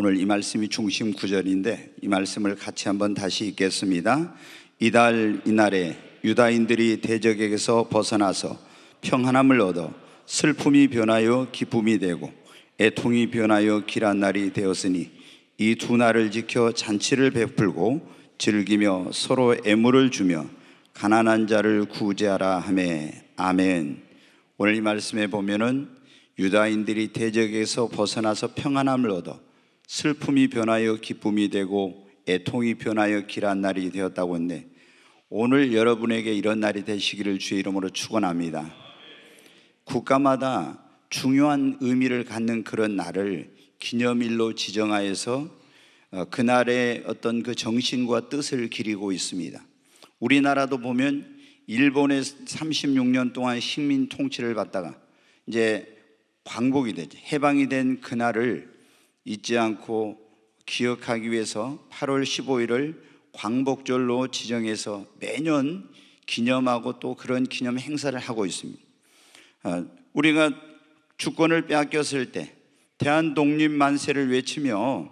오늘 이 말씀이 중심 구절인데 이 말씀을 같이 한번 다시 읽겠습니다. 이달 이날에 유다인들이 대적에게서 벗어나서 평안함을 얻어 슬픔이 변하여 기쁨이 되고 애통이 변하여 길한 날이 되었으니 이 두 날을 지켜 잔치를 베풀고 즐기며 서로 애물을 주며 가난한 자를 구제하라 하매 아멘. 오늘 이 말씀에 보면은 유다인들이 대적에서 벗어나서 평안함을 얻어 슬픔이 변하여 기쁨이 되고 애통이 변하여 길한 날이 되었다고 했네. 오늘 여러분에게 이런 날이 되시기를 주의 이름으로 축원합니다. 국가마다 중요한 의미를 갖는 그런 날을 기념일로 지정하여서 어, 그날의 어떤 그 정신과 뜻을 기리고 있습니다. 우리나라도 보면 일본의 36년 동안 식민 통치를 받다가 이제 광복이 되죠. 해방이 된 그날을 잊지 않고 기억하기 위해서 8월 15일을 광복절로 지정해서 매년 기념하고 또 그런 기념 행사를 하고 있습니다. 아, 우리가 주권을 빼앗겼을 때 대한 독립 만세를 외치며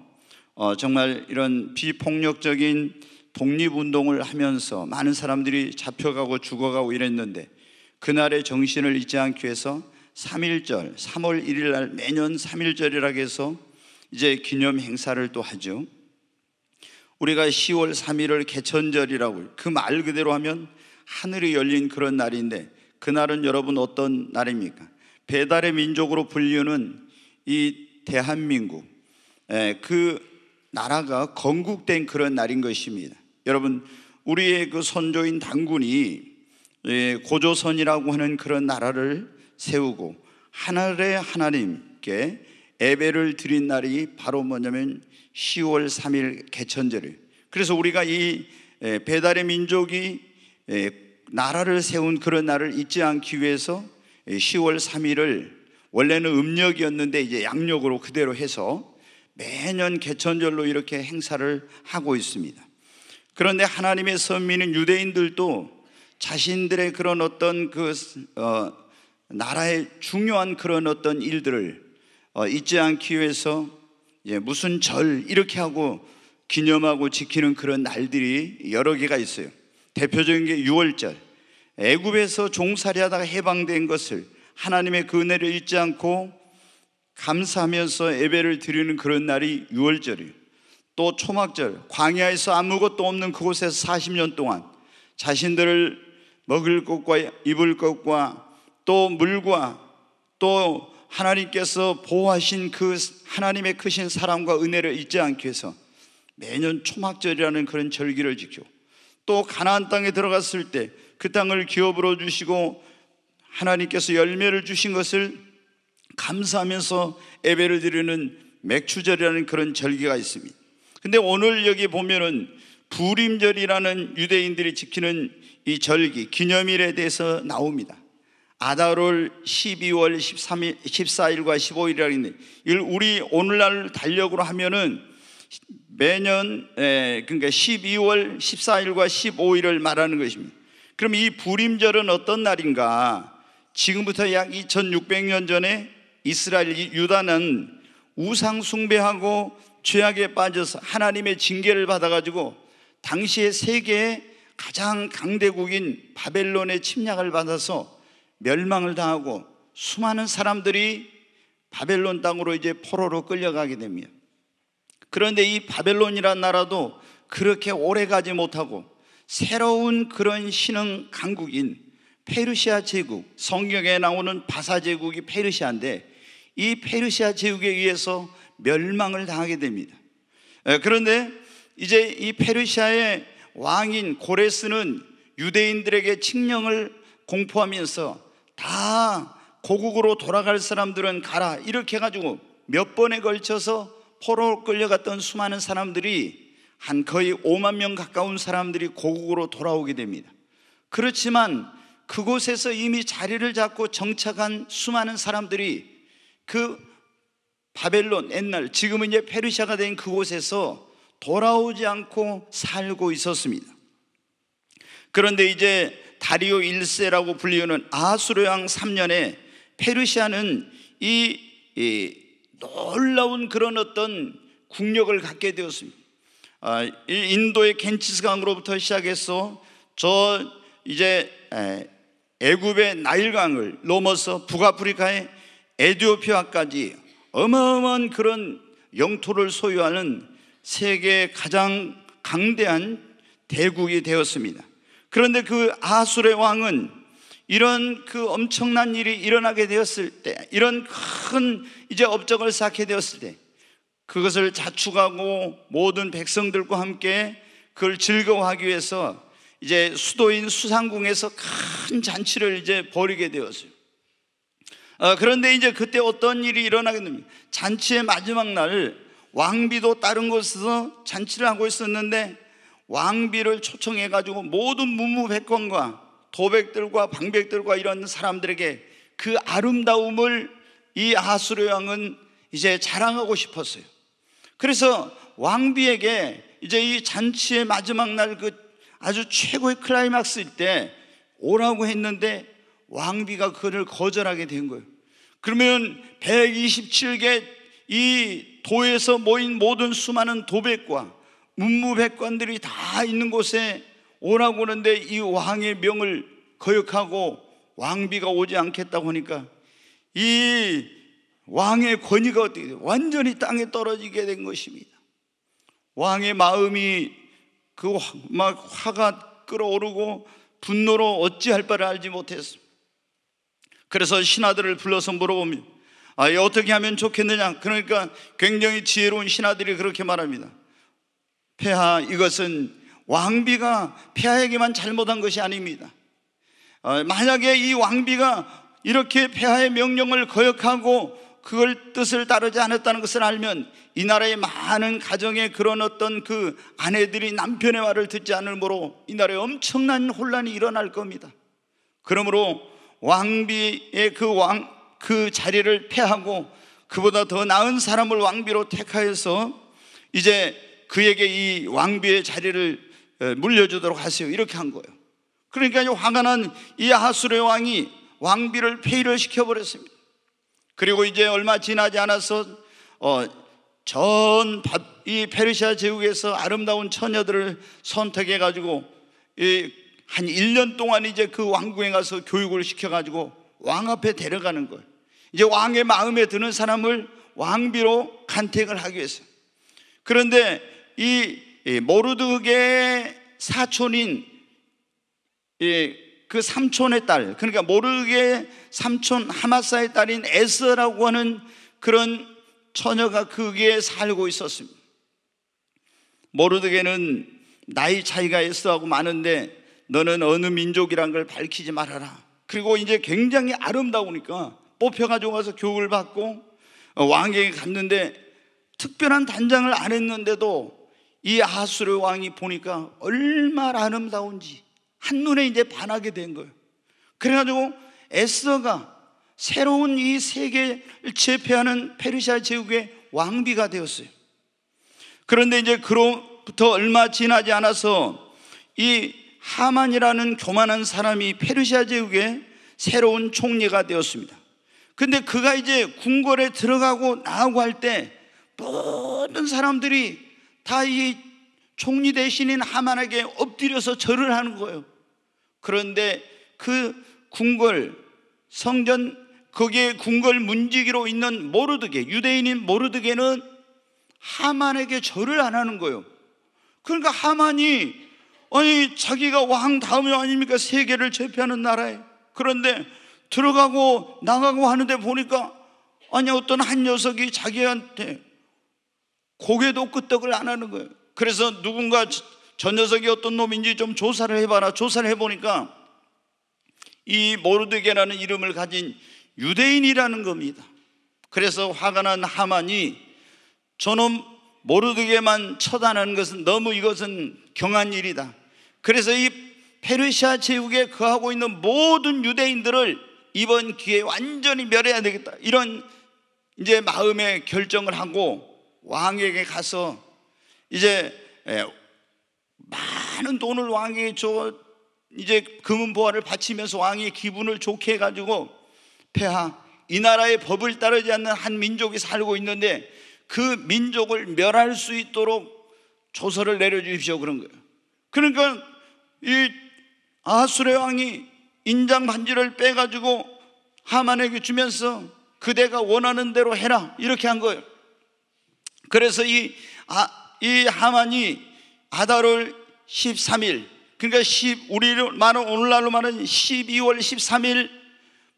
어, 정말 이런 비폭력적인 독립운동을 하면서 많은 사람들이 잡혀가고 죽어가고 이랬는데 그날의 정신을 잊지 않기 위해서 3.1절, 3월 1일 날 매년 3.1절이라고 해서 이제 기념 행사를 또 하죠. 우리가 10월 3일을 개천절이라고 그 말 그대로 하면 하늘이 열린 그런 날인데 그날은 여러분 어떤 날입니까? 배달의 민족으로 불리는 이 대한민국 그 나라가 건국된 그런 날인 것입니다. 여러분 우리의 그 선조인 당군이 예, 고조선이라고 하는 그런 나라를 세우고 하늘의 하나님께 예배를 드린 날이 바로 뭐냐면 10월 3일 개천절이에요 그래서 우리가 이 배달의 민족이 나라를 세운 그런 날을 잊지 않기 위해서 10월 3일을 원래는 음력이었는데 이제 양력으로 그대로 해서 매년 개천절로 이렇게 행사를 하고 있습니다. 그런데 하나님의 선민인 유대인들도 자신들의 그런 어떤 그 어, 나라의 중요한 그런 어떤 일들을 어, 잊지 않기 위해서 예, 무슨 절 이렇게 하고 기념하고 지키는 그런 날들이 여러 개가 있어요. 대표적인 게 6월절. 애굽에서 종살이하다가 해방된 것을 하나님의 그 은혜를 잊지 않고 감사하면서 예배를 드리는 그런 날이 6월절이에요. 또 초막절, 광야에서 아무것도 없는 그곳에서 40년 동안 자신들을 먹을 것과 입을 것과 또 물과 또 하나님께서 보호하신 그 하나님의 크신 사랑과 은혜를 잊지 않기 위해서 매년 초막절이라는 그런 절기를 지켜 또 가나안 땅에 들어갔을 때 그 땅을 기업으로 주시고 하나님께서 열매를 주신 것을 감사하면서 예배를 드리는 맥추절이라는 그런 절기가 있습니다. 근데 오늘 여기 보면은 부림절이라는 유대인들이 지키는 이 절기 기념일에 대해서 나옵니다. 아다롤 12월 13일, 14일과 1 5일이라는데 우리 오늘날 달력으로 하면은 매년, 에, 예, 그러니까 12월 14일과 15일을 말하는 것입니다. 그럼 이 불임절은 어떤 날인가? 지금부터 약 2600년 전에 이스라엘 유다는 우상 숭배하고 죄악에 빠져서 하나님의 징계를 받아가지고 당시의 세계의 가장 강대국인 바벨론의 침략을 받아서 멸망을 당하고 수많은 사람들이 바벨론 땅으로 이제 포로로 끌려가게 됩니다. 그런데 이 바벨론이란 나라도 그렇게 오래 가지 못하고 새로운 그런 신흥 강국인 페르시아 제국, 성경에 나오는 바사 제국이 페르시아인데 이 페르시아 제국에 의해서 멸망을 당하게 됩니다. 그런데 이제 이 페르시아의 왕인 고레스는 유대인들에게 칙령을 공포하면서 다 고국으로 돌아갈 사람들은 가라 이렇게 해가지고 몇 번에 걸쳐서 포로 끌려갔던 수많은 사람들이 한 거의 5만 명 가까운 사람들이 고국으로 돌아오게 됩니다. 그렇지만 그곳에서 이미 자리를 잡고 정착한 수많은 사람들이 그 바벨론 옛날 지금은 이제 페르시아가 된 그곳에서 돌아오지 않고 살고 있었습니다. 그런데 이제 다리오 1세라고 불리우는 아수르왕 3년에 페르시아는 이, 이, 놀라운 그런 어떤 국력을 갖게 되었습니다. 아, 인도의 겐치스 강으로부터 시작해서 저 이제 애굽의 나일강을 넘어서 북아프리카의 에디오피아까지 어마어마한 그런 영토를 소유하는 세계 가장 강대한 대국이 되었습니다. 그런데 그 아수르의 왕은 이런 그 엄청난 일이 일어나게 되었을 때, 이런 큰 이제 업적을 쌓게 되었을 때, 그것을 자축하고 모든 백성들과 함께 그걸 즐거워하기 위해서 이제 수도인 수상궁에서 큰 잔치를 이제 벌이게 되었어요. 어, 그런데 이제 그때 어떤 일이 일어나게 됩니다. 잔치의 마지막 날 왕비도 다른 곳에서 잔치를 하고 있었는데 왕비를 초청해 가지고 모든 문무백관과 도백들과 방백들과 이런 사람들에게 그 아름다움을 이 아수르 왕은 이제 자랑하고 싶었어요. 그래서 왕비에게 이제 이 잔치의 마지막 날 그 아주 최고의 클라이막스일 때 오라고 했는데 왕비가 그를 거절하게 된 거예요. 그러면 127개 이 도에서 모인 모든 수많은 도백과 문무백관들이 다 있는 곳에 오라고 하는데 이 왕의 명을 거역하고 왕비가 오지 않겠다고 하니까 이 왕의 권위가 어떻게 돼 완전히 땅에 떨어지게 된 것입니다. 왕의 마음이 그 막 화가 끓어오르고 분노로 어찌할 바를 알지 못했습니다. 그래서 신하들을 불러서 물어보면 아, 예, 어떻게 하면 좋겠느냐? 그러니까 굉장히 지혜로운 신하들이 그렇게 말합니다. 폐하 이것은 왕비가 폐하에게만 잘못한 것이 아닙니다. 어, 만약에 이 왕비가 이렇게 폐하의 명령을 거역하고 그걸 뜻을 따르지 않았다는 것을 알면 이 나라의 많은 가정에 그런 어떤 그 아내들이 남편의 말을 듣지 않으므로 이 나라에 엄청난 혼란이 일어날 겁니다. 그러므로 왕비의 그 왕, 그 자리를 폐하고 그보다 더 나은 사람을 왕비로 택하여서 이제 그에게 이 왕비의 자리를 물려주도록 하세요. 이렇게 한 거예요. 그러니까 화가 난이하수르 왕이 왕비를 폐위를 시켜버렸습니다. 그리고 이제 얼마 지나지 않아서 어, 전이 페르시아 제국에서 아름다운 처녀들을 선택해 가지고 한 1년 동안 이제 그 왕궁에 가서 교육을 시켜 가지고 왕 앞에 데려가는 거예요. 이제 왕의 마음에 드는 사람을 왕비로 간택을 하기 위해서. 그런데 이모르드의 사촌인 그 삼촌의 딸, 그러니까 모르드게의 삼촌 하마사의 딸인 에스라고 하는 그런 처녀가 그기에 살고 있었습니다. 모르드게는 나이 차이가 에스하고 많은데 너는 어느 민족이란 걸 밝히지 말아라. 그리고 이제 굉장히 아름다우니까 뽑혀가지고 가서 교육을 받고 왕에게 갔는데 특별한 단장을 안 했는데도 이 아수르 왕이 보니까 얼마나 아름다운지 한눈에 이제 반하게 된 거예요. 그래가지고 에스더가 새로운 이 세계를 제패하는 페르시아 제국의 왕비가 되었어요. 그런데 이제 그로부터 얼마 지나지 않아서 이 하만이라는 교만한 사람이 페르시아 제국의 새로운 총리가 되었습니다. 근데 그가 이제 궁궐에 들어가고 나오고 할 때 모든 사람들이 다이 총리 대신인 하만에게 엎드려서 절을 하는 거예요. 그런데 그 궁궐 성전 거기에 궁궐 문지기로 있는 모르드게 유대인인 모르드게는 하만에게 절을 안 하는 거예요. 그러니까 하만이 아니 자기가 왕 다음이 아닙니까 세계를 제패하는 나라에 그런데 들어가고 나가고 하는데 보니까 아니 어떤 한 녀석이 자기한테 고개도 끄떡을 안 하는 거예요. 그래서 누군가 저 녀석이 어떤 놈인지 좀 조사를 해봐라. 조사를 해보니까 이 모르드게라는 이름을 가진 유대인이라는 겁니다. 그래서 화가 난 하만이 저놈 모르드게만 처단하는 것은 너무 이것은 경한 일이다. 그래서 이 페르시아 제국에 거하고 있는 모든 유대인들을 이번 기회에 완전히 멸해야 되겠다. 이런 이제 마음의 결정을 하고 왕에게 가서 이제 예, 많은 돈을 왕에게 줘 이제 금은 보화를 바치면서 왕의 기분을 좋게 해가지고 폐하 이 나라의 법을 따르지 않는 한 민족이 살고 있는데 그 민족을 멸할 수 있도록 조서를 내려주십시오 그런 거예요. 그러니까 이 아수레 왕이 인장 반지를 빼가지고 하만에게 주면서 그대가 원하는 대로 해라 이렇게 한 거예요. 그래서 이, 아, 이 하만이 아다롤 13일, 그러니까 10, 우리로 말은, 오늘날로 말은 12월 13일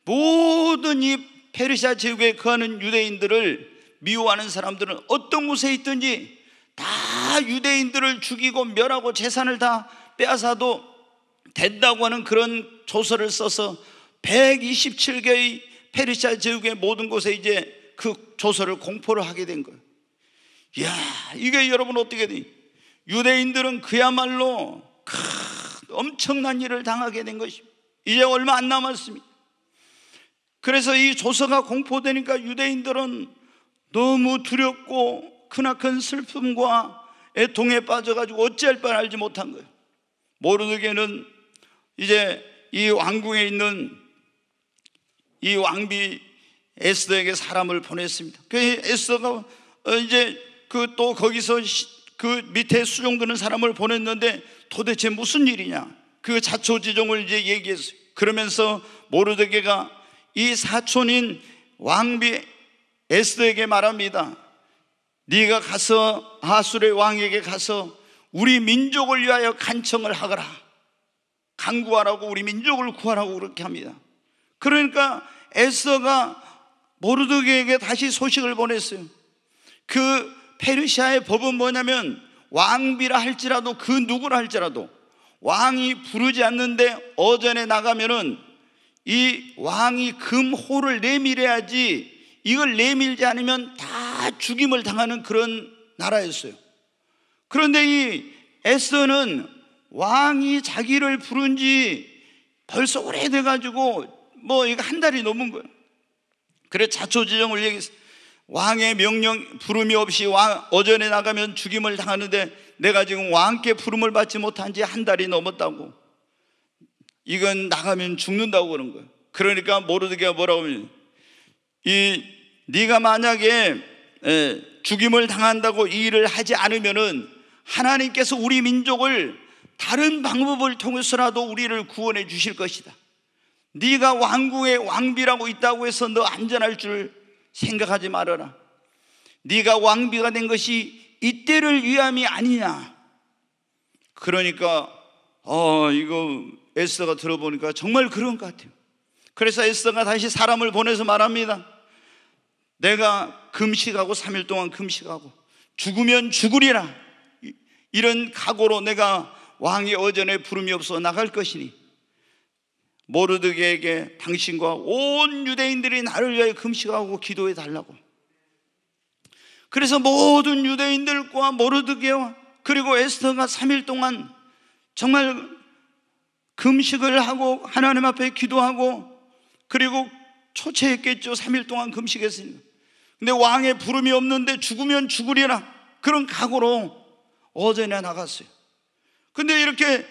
모든 이 페르시아 제국에 거하는 유대인들을 미워하는 사람들은 어떤 곳에 있든지 다 유대인들을 죽이고 멸하고 재산을 다 빼앗아도 된다고 하는 그런 조서를 써서 127개의 페르시아 제국의 모든 곳에 이제 그 조서를 공포를 하게 된 거예요. 야 이게 여러분 어떻게 돼? 유대인들은 그야말로 큰 엄청난 일을 당하게 된 것입니다. 이제 얼마 안 남았습니다. 그래서 이 조서가 공포되니까 유대인들은 너무 두렵고 크나큰 슬픔과 애통에 빠져가지고 어찌할 바 알지 못한 거예요. 모르드게는 이제 이 왕궁에 있는 이 왕비 에스더에게 사람을 보냈습니다. 그 에스더가 어, 이제 그또 거기서 그 밑에 수종 드는 사람을 보냈는데 도대체 무슨 일이냐? 그 자초지종을 이제 얘기했어요. 그러면서 모르드게가 이 사촌인 왕비 에스더에게 말합니다. 네가 가서 하술의 왕에게 가서 우리 민족을 위하여 간청을 하거라. 간구하라고 우리 민족을 구하라고 그렇게 합니다. 그러니까 에스더가 모르드게에게 다시 소식을 보냈어요. 그 페르시아의 법은 뭐냐면 왕비라 할지라도 그 누구라 할지라도 왕이 부르지 않는데 어전에 나가면은 이 왕이 금호를 내밀어야지 이걸 내밀지 않으면 다 죽임을 당하는 그런 나라였어요. 그런데 이에스는 왕이 자기를 부른 지 벌써 오래돼가지고 뭐 이거 한 달이 넘은 거예요. 그래 자초지정을 얘기했어요. 왕의 명령 부름이 없이 왕, 어전에 나가면 죽임을 당하는데 내가 지금 왕께 부름을 받지 못한 지 한 달이 넘었다고. 이건 나가면 죽는다고 그런 거예요. 그러니까 모르드게가 뭐라고 하면 이 네가 만약에 예, 죽임을 당한다고 이 일을 하지 않으면은 하나님께서 우리 민족을 다른 방법을 통해서라도 우리를 구원해 주실 것이다. 네가 왕궁의 왕비라고 있다고 해서 너 안전할 줄 생각하지 말아라. 네가 왕비가 된 것이 이때를 위함이 아니냐. 그러니까 어 이거 에스더가 들어보니까 정말 그런 것 같아요. 그래서 에스더가 다시 사람을 보내서 말합니다. 내가 금식하고 3일 동안 금식하고 죽으면 죽으리라. 이런 각오로 내가 왕의 어전에 부름이 없어 나갈 것이니 모르드게에게 당신과 온 유대인들이 나를 위하여 금식하고 기도해 달라고. 그래서 모든 유대인들과 모르드게와 그리고 에스터가 3일 동안 정말 금식을 하고 하나님 앞에 기도하고 그리고 초췌했겠죠. 3일 동안 금식했습니다. 근데 왕의 부름이 없는데 죽으면 죽으리라 그런 각오로 어제나 나갔어요. 근데 이렇게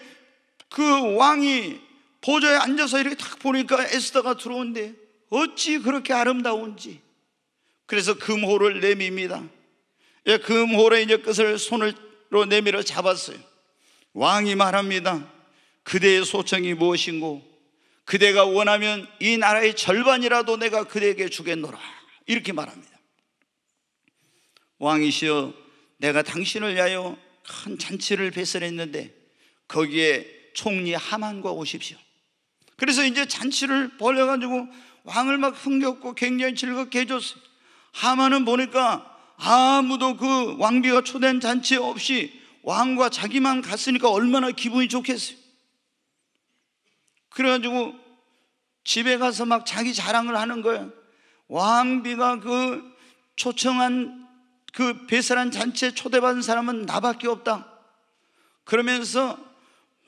그 왕이 보좌에 앉아서 이렇게 딱 보니까 에스더가 들어온데 어찌 그렇게 아름다운지. 그래서 금호를 내밉니다. 예, 금호를 이제 끝을 손으로 내밀어 잡았어요. 왕이 말합니다. 그대의 소청이 무엇인고 그대가 원하면 이 나라의 절반이라도 내가 그대에게 주겠노라. 이렇게 말합니다. 왕이시여 내가 당신을 위하여 큰 잔치를 배설했는데 거기에 총리 하만과 오십시오. 그래서 이제 잔치를 벌려가지고 왕을 막 흥겹고 굉장히 즐겁게 해줬어요. 하마는 보니까 아무도 그 왕비가 초대한 잔치 없이 왕과 자기만 갔으니까 얼마나 기분이 좋겠어요. 그래가지고 집에 가서 막 자기 자랑을 하는 거예요. 왕비가 그 초청한 그 배설한 잔치에 초대받은 사람은 나밖에 없다. 그러면서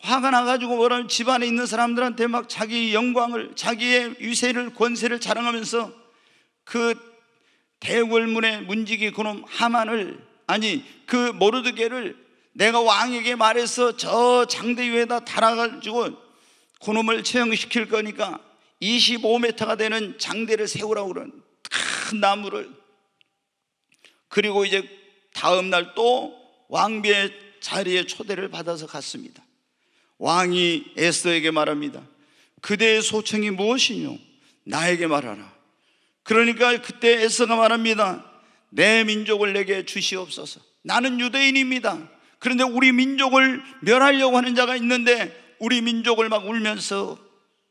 화가 나가지고 뭐라면 집안에 있는 사람들한테 막 자기 영광을, 자기의 유세를, 권세를 자랑하면서 그대궐문에 문지기 그놈 하만을, 아니, 그 모르드게를 내가 왕에게 말해서 저 장대 위에다 달아가지고 그놈을 체형시킬 거니까 25m가 되는 장대를 세우라고 그런 큰 나무를. 그리고 이제 다음날 또 왕비의 자리에 초대를 받아서 갔습니다. 왕이 에스더에게 말합니다. 그대의 소청이 무엇이뇨? 나에게 말하라. 그러니까 그때 에스더가 말합니다. 내 민족을 내게 주시옵소서. 나는 유대인입니다. 그런데 우리 민족을 멸하려고 하는 자가 있는데 우리 민족을 막 울면서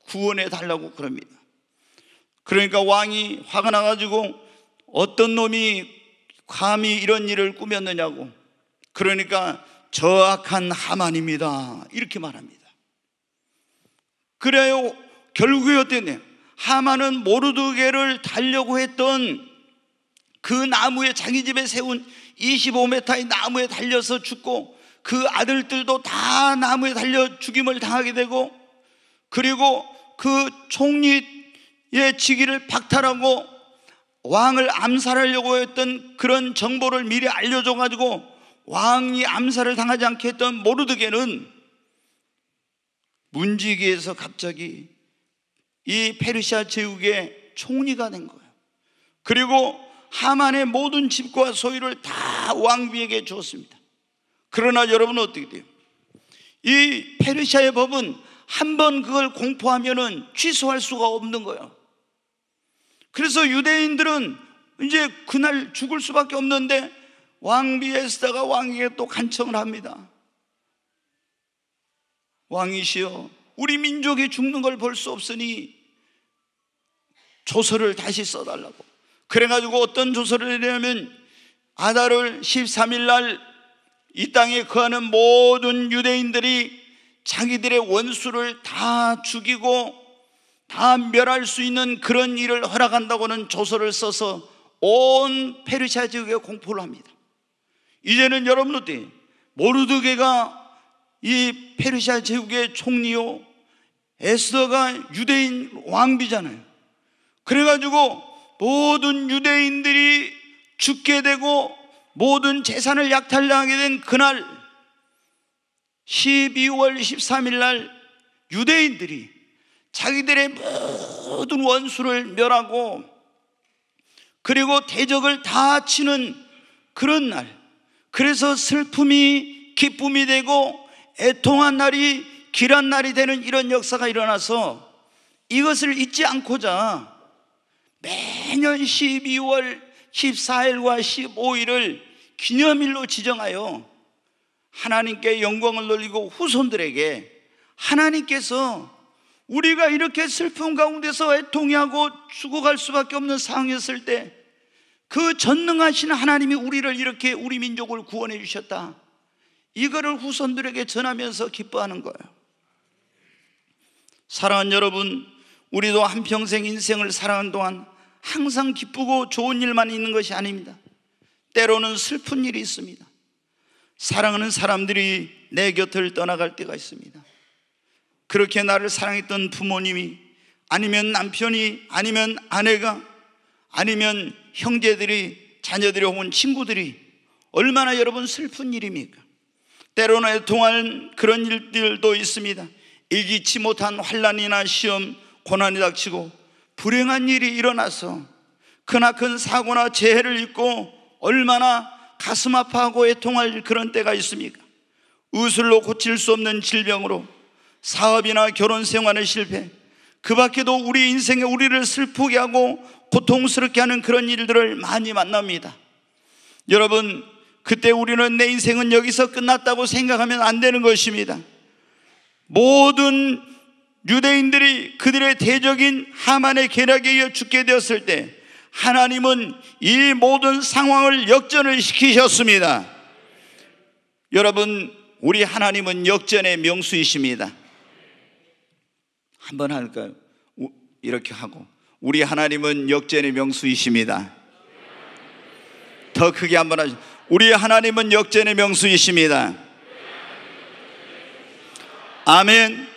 구원해 달라고 그럽니다. 그러니까 왕이 화가 나가지고 어떤 놈이 감히 이런 일을 꾸몄느냐고. 그러니까 저악한 하만입니다. 이렇게 말합니다. 그래요. 결국에 어땠냐? 하만은 모르드게를 달려고 했던 그 나무에 자기 집에 세운 25m의 나무에 달려서 죽고 그 아들들도 다 나무에 달려 죽임을 당하게 되고 그리고 그 총리의 직위를 박탈하고 왕을 암살하려고 했던 그런 정보를 미리 알려줘가지고 왕이 암살을 당하지 않게 했던 모르드게는 문지기에서 갑자기 이 페르시아 제국의 총리가 된 거예요. 그리고 하만의 모든 집과 소유를 다 왕비에게 주었습니다. 그러나 여러분 어떻게 돼요? 이 페르시아의 법은 한 번 그걸 공포하면은 취소할 수가 없는 거예요. 그래서 유대인들은 이제 그날 죽을 수밖에 없는데 왕 비에스다가 왕에게 또 간청을 합니다. 왕이시여, 우리 민족이 죽는 걸 볼 수 없으니 조서를 다시 써달라고. 그래가지고 어떤 조서를 내냐면 아다를 13일 날 이 땅에 거하는 모든 유대인들이 자기들의 원수를 다 죽이고 다 멸할 수 있는 그런 일을 허락한다고는 조서를 써서 온 페르시아 지역에 공포를 합니다. 이제는 여러분 들때 모르드게가 이 페르시아 제국의 총리요. 에스더가 유대인 왕비잖아요. 그래가지고 모든 유대인들이 죽게 되고 모든 재산을 약탈당하게 된 그날 12월 13일 날 유대인들이 자기들의 모든 원수를 멸하고 그리고 대적을 다 치는 그런 날 그래서 슬픔이 기쁨이 되고 애통한 날이 길한 날이 되는 이런 역사가 일어나서 이것을 잊지 않고자 매년 12월 14일과 15일을 기념일로 지정하여 하나님께 영광을 돌리고 후손들에게 하나님께서 우리가 이렇게 슬픔 가운데서 애통해하고 죽어갈 수밖에 없는 상황이었을 때그 전능하신 하나님이 우리를 이렇게 우리 민족을 구원해 주셨다. 이거를 후손들에게 전하면서 기뻐하는 거예요. 사랑하는 여러분, 우리도 한평생 인생을 살아가는 동안 항상 기쁘고 좋은 일만 있는 것이 아닙니다. 때로는 슬픈 일이 있습니다. 사랑하는 사람들이 내 곁을 떠나갈 때가 있습니다. 그렇게 나를 사랑했던 부모님이 아니면 남편이 아니면 아내가 아니면 형제들이 자녀들이 혹은 친구들이 얼마나 여러분 슬픈 일입니까? 때로는 통한 그런 일들도 있습니다. 일기치 못한 환란이나 시험, 고난이 닥치고 불행한 일이 일어나서 크나큰 사고나 재해를 입고 얼마나 가슴 아파하고 애통할 그런 때가 있습니까? 의술로 고칠 수 없는 질병으로 사업이나 결혼 생활의 실패, 그 밖에도 우리 인생에 우리를 슬프게 하고 고통스럽게 하는 그런 일들을 많이 만납니다. 여러분, 그때 우리는 내 인생은 여기서 끝났다고 생각하면 안 되는 것입니다. 모든 유대인들이 그들의 대적인 하만의 계략에 의해 죽게 되었을 때 하나님은 이 모든 상황을 역전을 시키셨습니다. 여러분, 우리 하나님은 역전의 명수이십니다. 한번 할까요? 이렇게 하고 우리 하나님은 역전의 명수이십니다. 더 크게 한번 하죠. 우리 하나님은 역전의 명수이십니다. 아멘.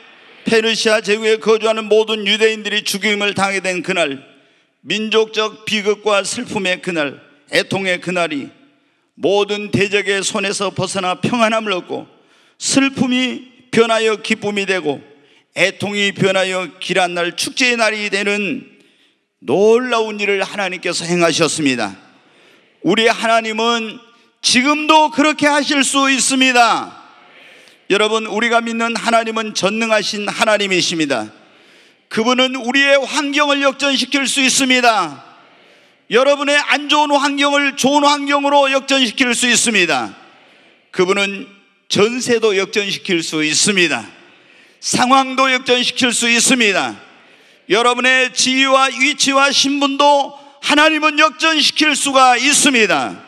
페르시아 제국에 거주하는 모든 유대인들이 죽임을 당해 된 그날, 민족적 비극과 슬픔의 그날, 애통의 그날이 모든 대적의 손에서 벗어나 평안함을 얻고 슬픔이 변하여 기쁨이 되고 애통이 변하여 길한 날 축제의 날이 되는 놀라운 일을 하나님께서 행하셨습니다. 우리 하나님은 지금도 그렇게 하실 수 있습니다. 여러분, 우리가 믿는 하나님은 전능하신 하나님이십니다. 그분은 우리의 환경을 역전시킬 수 있습니다. 여러분의 안 좋은 환경을 좋은 환경으로 역전시킬 수 있습니다. 그분은 전세도 역전시킬 수 있습니다. 상황도 역전시킬 수 있습니다. 여러분의 지위와 위치와 신분도 하나님은 역전시킬 수가 있습니다.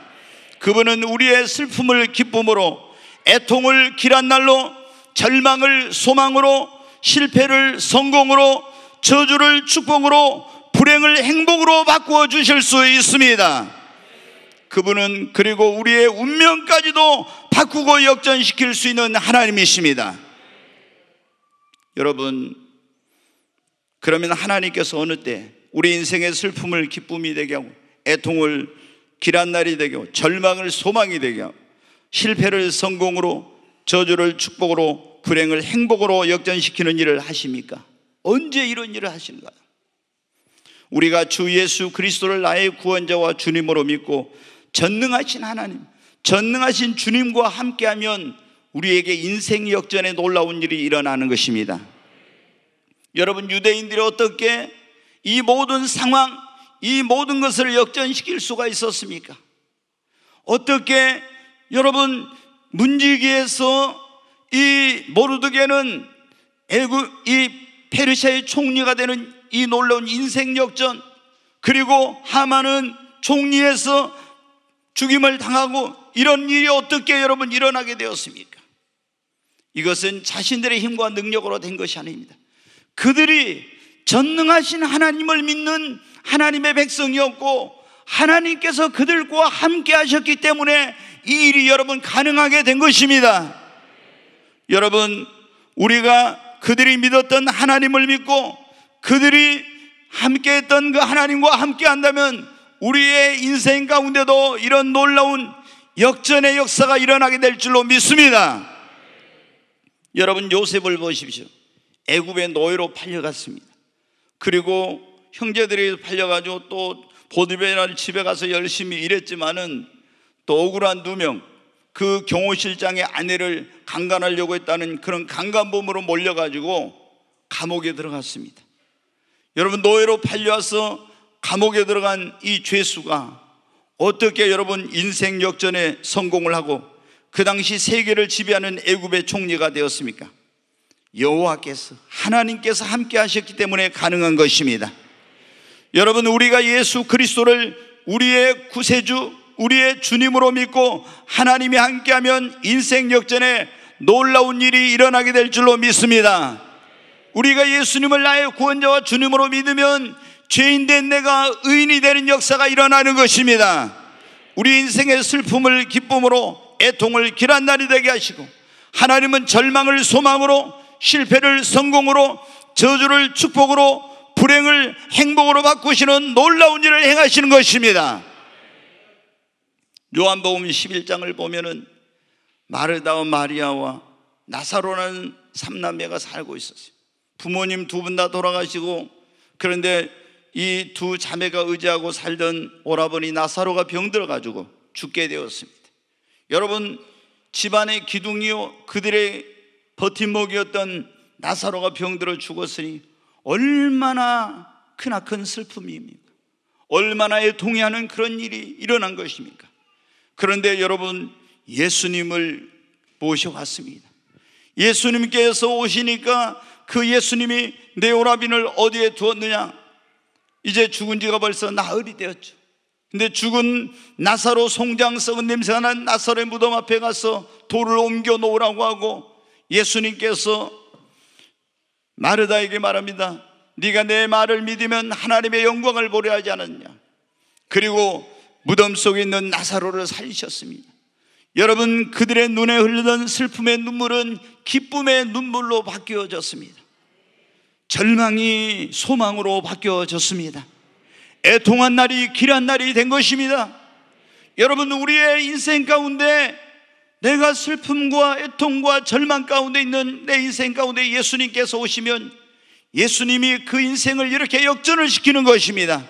그분은 우리의 슬픔을 기쁨으로 애통을 길한 날로 절망을 소망으로 실패를 성공으로 저주를 축복으로 불행을 행복으로 바꾸어 주실 수 있습니다. 그분은 그리고 우리의 운명까지도 바꾸고 역전시킬 수 있는 하나님이십니다. 여러분, 그러면 하나님께서 어느 때 우리 인생의 슬픔을 기쁨이 되게 하고 애통을 길한 날이 되게 하고 절망을 소망이 되게 하고 실패를 성공으로 저주를 축복으로 불행을 행복으로 역전시키는 일을 하십니까? 언제 이런 일을 하시는가? 우리가 주 예수 그리스도를 나의 구원자와 주님으로 믿고 전능하신 하나님, 전능하신 주님과 함께하면 우리에게 인생 역전에 놀라운 일이 일어나는 것입니다. 여러분, 유대인들이 어떻게 이 모든 상황, 이 모든 것을 역전시킬 수가 있었습니까? 어떻게 여러분, 문지기에서 이 모르드게는 애국, 이 페르시아의 총리가 되는 이 놀라운 인생 역전, 그리고 하마는 총리에서 죽임을 당하고 이런 일이 어떻게 여러분 일어나게 되었습니까? 이것은 자신들의 힘과 능력으로 된 것이 아닙니다. 그들이 전능하신 하나님을 믿는 하나님의 백성이었고 하나님께서 그들과 함께 하셨기 때문에 이 일이 여러분 가능하게 된 것입니다. 여러분, 우리가 그들이 믿었던 하나님을 믿고 그들이 함께 했던 그 하나님과 함께 한다면 우리의 인생 가운데도 이런 놀라운 역전의 역사가 일어나게 될 줄로 믿습니다. 여러분 요셉을 보십시오. 애굽의 노예로 팔려갔습니다. 그리고 형제들이 팔려가지고 또 보디베라 집에 가서 열심히 일했지만은 또 억울한 두 명, 그 경호실장의 아내를 강간하려고 했다는 그런 강간범으로 몰려가지고 감옥에 들어갔습니다. 여러분 노예로 팔려와서 감옥에 들어간 이 죄수가 어떻게 여러분 인생 역전에 성공을 하고 그 당시 세계를 지배하는 애굽의 총리가 되었습니까? 여호와께서 하나님께서 함께 하셨기 때문에 가능한 것입니다. 여러분 우리가 예수 그리스도를 우리의 구세주 우리의 주님으로 믿고 하나님이 함께하면 인생 역전에 놀라운 일이 일어나게 될 줄로 믿습니다. 우리가 예수님을 나의 구원자와 주님으로 믿으면 죄인 된 내가 의인이 되는 역사가 일어나는 것입니다. 우리 인생의 슬픔을 기쁨으로 애통을 길한 날이 되게 하시고 하나님은 절망을 소망으로 실패를 성공으로 저주를 축복으로 불행을 행복으로 바꾸시는 놀라운 일을 행하시는 것입니다. 요한복음 11장을 보면은 마르다와 마리아와 나사로라는 삼남매가 살고 있었어요. 부모님 두 분 다 돌아가시고 그런데 이 두 자매가 의지하고 살던 오라버니 나사로가 병들어 가지고 죽게 되었습니다. 여러분 집안의 기둥이요 그들의 버팀목이었던 나사로가 병들어 죽었으니 얼마나 크나큰 슬픔입니까? 얼마나 에동의하는 그런 일이 일어난 것입니까? 그런데 여러분 예수님을 모셔왔습니다. 예수님께서 오시니까 그 예수님이 네오라빈을 어디에 두었느냐? 이제 죽은 지가 벌써 나흘이 되었죠. 근데 죽은 나사로 송장 썩은 냄새가 난 나사로의 무덤 앞에 가서 돌을 옮겨 놓으라고 하고 예수님께서 마르다에게 말합니다. 네가 내 말을 믿으면 하나님의 영광을 보려 하지 않았냐. 그리고 무덤 속에 있는 나사로를 살리셨습니다. 여러분 그들의 눈에 흘르던 슬픔의 눈물은 기쁨의 눈물로 바뀌어졌습니다. 절망이 소망으로 바뀌어졌습니다. 애통한 날이 길한 날이 된 것입니다. 여러분 우리의 인생 가운데 내가 슬픔과 애통과 절망 가운데 있는 내 인생 가운데 예수님께서 오시면 예수님이 그 인생을 이렇게 역전을 시키는 것입니다.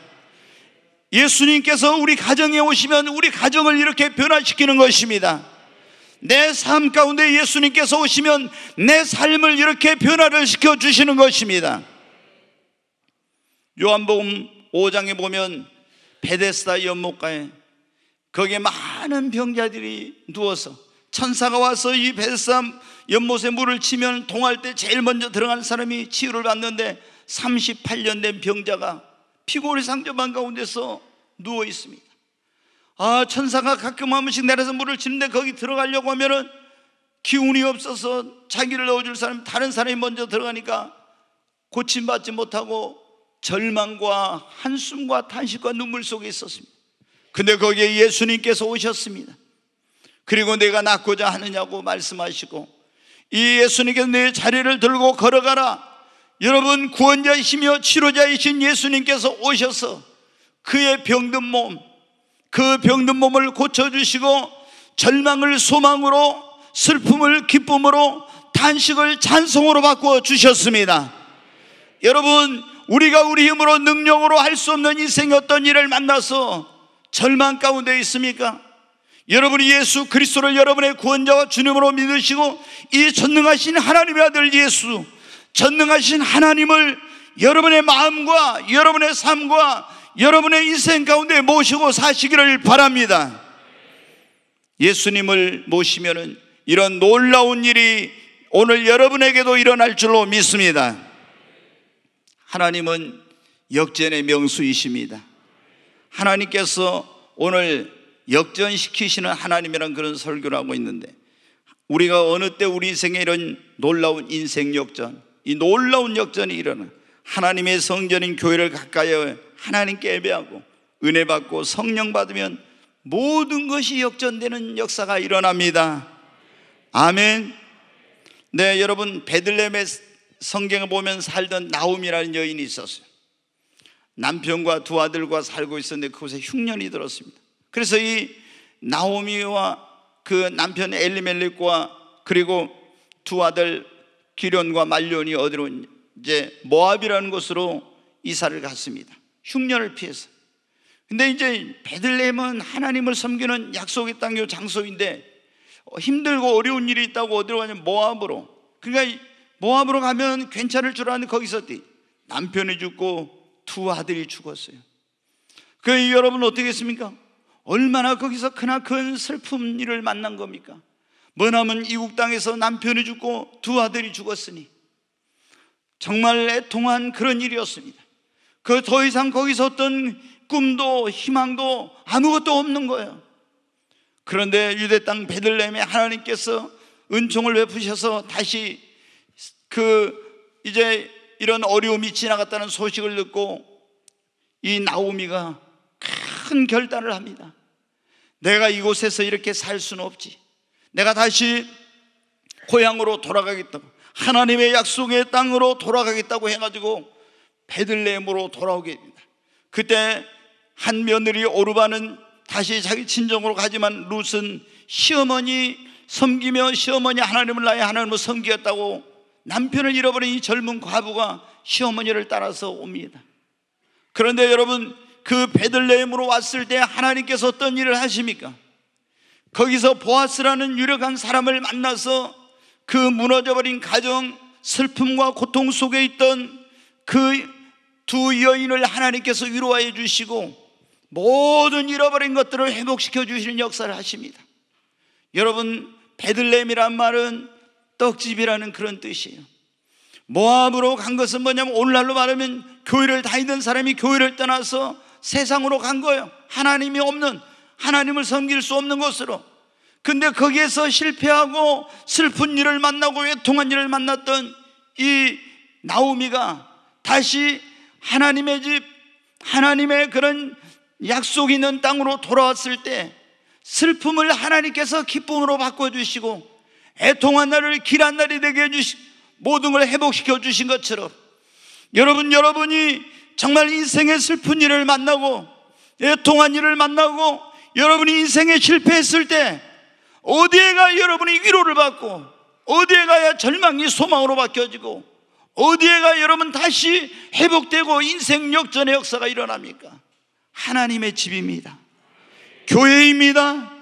예수님께서 우리 가정에 오시면 우리 가정을 이렇게 변화시키는 것입니다. 내 삶 가운데 예수님께서 오시면 내 삶을 이렇게 변화를 시켜 주시는 것입니다. 요한복음 5장에 보면 베데스다 연못가에 거기에 많은 병자들이 누워서 천사가 와서 이 베데스다 연못에 물을 치면 동할 때 제일 먼저 들어간 사람이 치유를 받는데 38년 된 병자가 피골이 상처만 가운데서 누워 있습니다. 아, 천사가 가끔 한 번씩 내려서 물을 치는데 거기 들어가려고 하면은 기운이 없어서 자기를 넣어줄 사람, 다른 사람이 먼저 들어가니까 고침받지 못하고 절망과 한숨과 탄식과 눈물 속에 있었습니다. 근데 거기에 예수님께서 오셨습니다. 그리고 내가 낳고자 하느냐고 말씀하시고 이 예수님께서 내 자리를 들고 걸어가라. 여러분 구원자이시며 치료자이신 예수님께서 오셔서 그의 병든 몸, 그 병든 몸을 고쳐주시고 절망을 소망으로 슬픔을 기쁨으로 탄식을 찬송으로 바꾸 주셨습니다. 여러분 우리가 우리 힘으로 능력으로 할 수 없는 인생의 어떤 일을 만나서 절망 가운데 있습니까? 여러분이 예수 그리스도를 여러분의 구원자와 주님으로 믿으시고 이 전능하신 하나님의 아들 예수 전능하신 하나님을 여러분의 마음과 여러분의 삶과 여러분의 인생 가운데 모시고 사시기를 바랍니다. 예수님을 모시면은 이런 놀라운 일이 오늘 여러분에게도 일어날 줄로 믿습니다. 하나님은 역전의 명수이십니다. 하나님께서 오늘 역전시키시는 하나님이란 그런 설교를 하고 있는데 우리가 어느 때 우리 인생에 이런 놀라운 인생 역전, 이 놀라운 역전이 일어나 하나님의 성전인 교회를 가까이 하나님께 예배하고 은혜 받고 성령 받으면 모든 것이 역전되는 역사가 일어납니다. 아멘. 네, 여러분 베들레헴의 성경에 보면 살던 나움이라는 여인이 있었어요. 남편과 두 아들과 살고 있었는데 그곳에 흉년이 들었습니다. 그래서 이 나오미와 그 남편 엘리멜릭과 그리고 두 아들 기련과 말련이 어디로 이제 모압이라는 곳으로 이사를 갔습니다. 흉년을 피해서. 근데 이제 베들레헴은 하나님을 섬기는 약속의 땅교 장소인데 어, 힘들고 어려운 일이 있다고 어디로 가냐 모압으로. 그러니까 모함으로 가면 괜찮을 줄 아는 거기서 남편이 죽고 두 아들이 죽었어요. 그 여러분 어떻게 습니까 얼마나 거기서 크나큰 슬픔 일을 만난 겁니까? 뭐냐면 이국 땅에서 남편이 죽고 두 아들이 죽었으니 정말 애통한 그런 일이었습니다. 그 더 이상 거기서 어떤 꿈도 희망도 아무것도 없는 거예요. 그런데 유대 땅 베들레헴에 하나님께서 은총을 베푸셔서 다시 그 이제 이런 어려움이 지나갔다는 소식을 듣고 이 나오미가 큰 결단을 합니다. 내가 이곳에서 이렇게 살 수는 없지. 내가 다시 고향으로 돌아가겠다고. 하나님의 약속의 땅으로 돌아가겠다고 해가지고 베들레헴으로 돌아오게 됩니다. 그때 한 며느리 오르바는 다시 자기 친정으로 가지만 룻은 시어머니 섬기며 시어머니 하나님을 나의 하나님을 섬기었다고 남편을 잃어버린 이 젊은 과부가 시어머니를 따라서 옵니다. 그런데 여러분 그 베들레헴으로 왔을 때 하나님께서 어떤 일을 하십니까? 거기서 보아스라는 유력한 사람을 만나서 그 무너져버린 가정, 슬픔과 고통 속에 있던 그 두 여인을 하나님께서 위로해 주시고 모든 잃어버린 것들을 회복시켜 주시는 역사를 하십니다. 여러분, 베들레헴이란 말은 떡집이라는 그런 뜻이에요. 모압으로 간 것은 뭐냐면 오늘날로 말하면 교회를 다니던 사람이 교회를 떠나서 세상으로 간 거예요. 하나님이 없는 하나님을 섬길 수 없는 곳으로. 근데 거기에서 실패하고 슬픈 일을 만나고 외통한 일을 만났던 이 나오미가 다시 하나님의 집, 하나님의 그런 약속 있는 땅으로 돌아왔을 때 슬픔을 하나님께서 기쁨으로 바꿔주시고 애통한 날을 길한 날이 되게 해주신 모든 걸 회복시켜 주신 것처럼 여러분 여러분이 정말 인생의 슬픈 일을 만나고 애통한 일을 만나고 여러분이 인생에 실패했을 때 어디에 가 여러분이 위로를 받고 어디에 가야 절망이 소망으로 바뀌어지고 어디에 가 여러분 다시 회복되고 인생 역전의 역사가 일어납니까? 하나님의 집입니다. 교회입니다.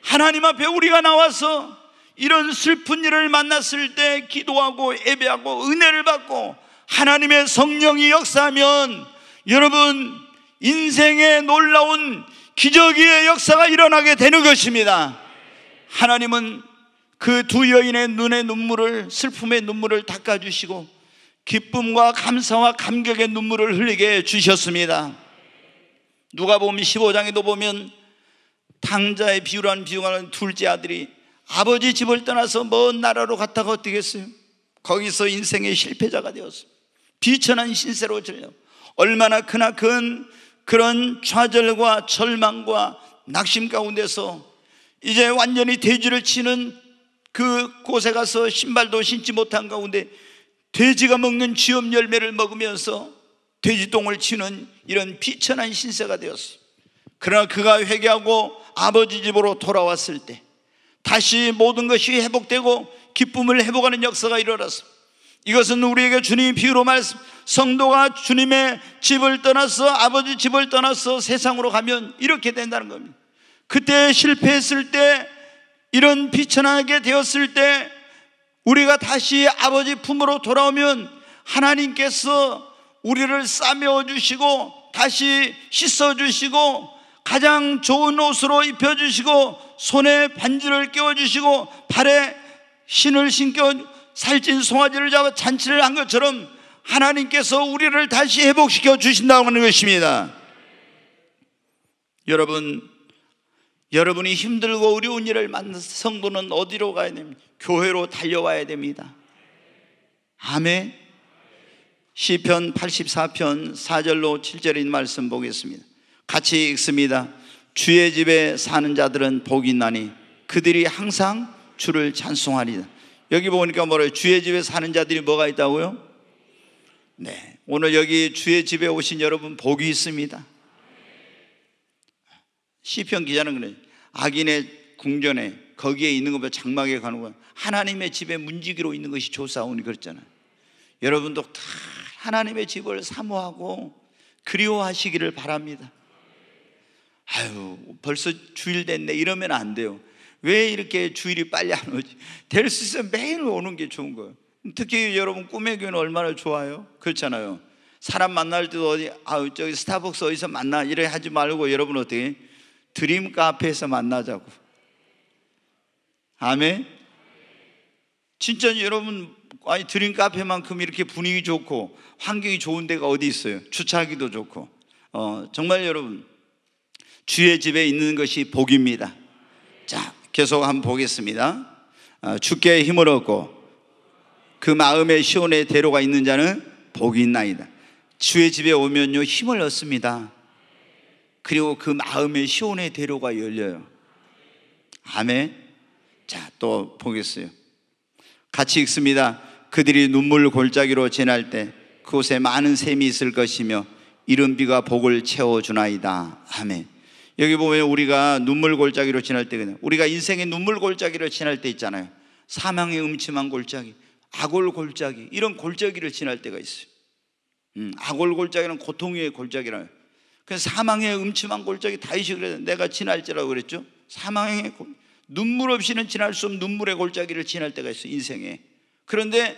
하나님 앞에 우리가 나와서 이런 슬픈 일을 만났을 때 기도하고 예배하고 은혜를 받고 하나님의 성령이 역사하면 여러분 인생의 놀라운 기적의 역사가 일어나게 되는 것입니다. 하나님은 그 두 여인의 눈의 눈물을 슬픔의 눈물을 닦아 주시고 기쁨과 감사와 감격의 눈물을 흘리게 주셨습니다. 누가 보면 15장에도 보면 당자의 비유라는 비유가 둘째 아들이 아버지 집을 떠나서 먼 나라로 갔다가 어떻게 했어요? 거기서 인생의 실패자가 되었어요. 비천한 신세로 질려. 얼마나 크나큰 그런 좌절과 절망과 낙심 가운데서 이제 완전히 돼지를 치는 그 곳에 가서 신발도 신지 못한 가운데 돼지가 먹는 쥐엄 열매를 먹으면서 돼지똥을 치는 이런 비천한 신세가 되었어요. 그러나 그가 회개하고 아버지 집으로 돌아왔을 때 다시 모든 것이 회복되고 기쁨을 회복하는 역사가 일어났습니다. 이것은 우리에게 주님 비유로 말씀, 성도가 주님의 집을 떠나서 아버지 집을 떠나서 세상으로 가면 이렇게 된다는 겁니다. 그때 실패했을 때 이런 비천하게 되었을 때 우리가 다시 아버지 품으로 돌아오면 하나님께서 우리를 싸매어 주시고 다시 씻어 주시고 가장 좋은 옷으로 입혀주시고 손에 반지를 끼워주시고 팔에 신을 신겨 살찐 송아지를 잡아 잔치를 한 것처럼 하나님께서 우리를 다시 회복시켜 주신다고 하는 것입니다. 여러분, 여러분이 힘들고 어려운 일을 만난 성도는 어디로 가야 됩니까? 교회로 달려와야 됩니다. 아멘. 시편 84편 4절로 7절인 말씀 보겠습니다. 같이 읽습니다. 주의 집에 사는 자들은 복이 나니 그들이 항상 주를 찬송하리다. 여기 보니까 뭐래요? 주의 집에 사는 자들이 뭐가 있다고요? 네. 오늘 여기 주의 집에 오신 여러분 복이 있습니다. 시편 기자는 그래. 악인의 궁전에 거기에 있는 것보다 장막에 가는 건 하나님의 집에 문지기로 있는 것이 조사오니 그랬잖아요. 여러분도 다 하나님의 집을 사모하고 그리워하시기를 바랍니다. 아유, 벌써 주일 됐네. 이러면 안 돼요. 왜 이렇게 주일이 빨리 안 오지? 될 수 있으면 매일 오는 게 좋은 거예요. 특히 여러분 꿈의 교회는 얼마나 좋아요? 그렇잖아요. 사람 만날 때도 어디, 아유, 저기 스타벅스 어디서 만나. 이래 하지 말고 여러분 어떻게? 드림 카페에서 만나자고. 아멘? 진짜 여러분, 아니, 드림 카페만큼 이렇게 분위기 좋고 환경이 좋은 데가 어디 있어요? 주차하기도 좋고. 어, 정말 여러분, 주의 집에 있는 것이 복입니다. 자, 계속 한번 보겠습니다. 아, 주께 힘을 얻고 그 마음에 시온의 대로가 있는 자는 복이 있나이다. 주의 집에 오면요 힘을 얻습니다. 그리고 그 마음에 시온의 대로가 열려요. 아멘. 자, 또 보겠어요. 같이 읽습니다. 그들이 눈물 골짜기로 지날 때 그곳에 많은 샘이 있을 것이며 이른 비가 복을 채워 주나이다. 아멘. 여기 보면 우리가 눈물 골짜기로 지날 때 우리가 인생의 눈물 골짜기를 지날 때 있잖아요. 사망의 음침한 골짜기, 악월 골짜기 이런 골짜기를 지날 때가 있어요. 음, 악월 골짜기는 고통의 골짜기라. 그래 사망의 음침한 골짜기 다윗이 그래 내가 지날지라고 그랬죠. 사망의 골, 눈물 없이는 지날 수 없는 눈물의 골짜기를 지날 때가 있어 요 인생에. 그런데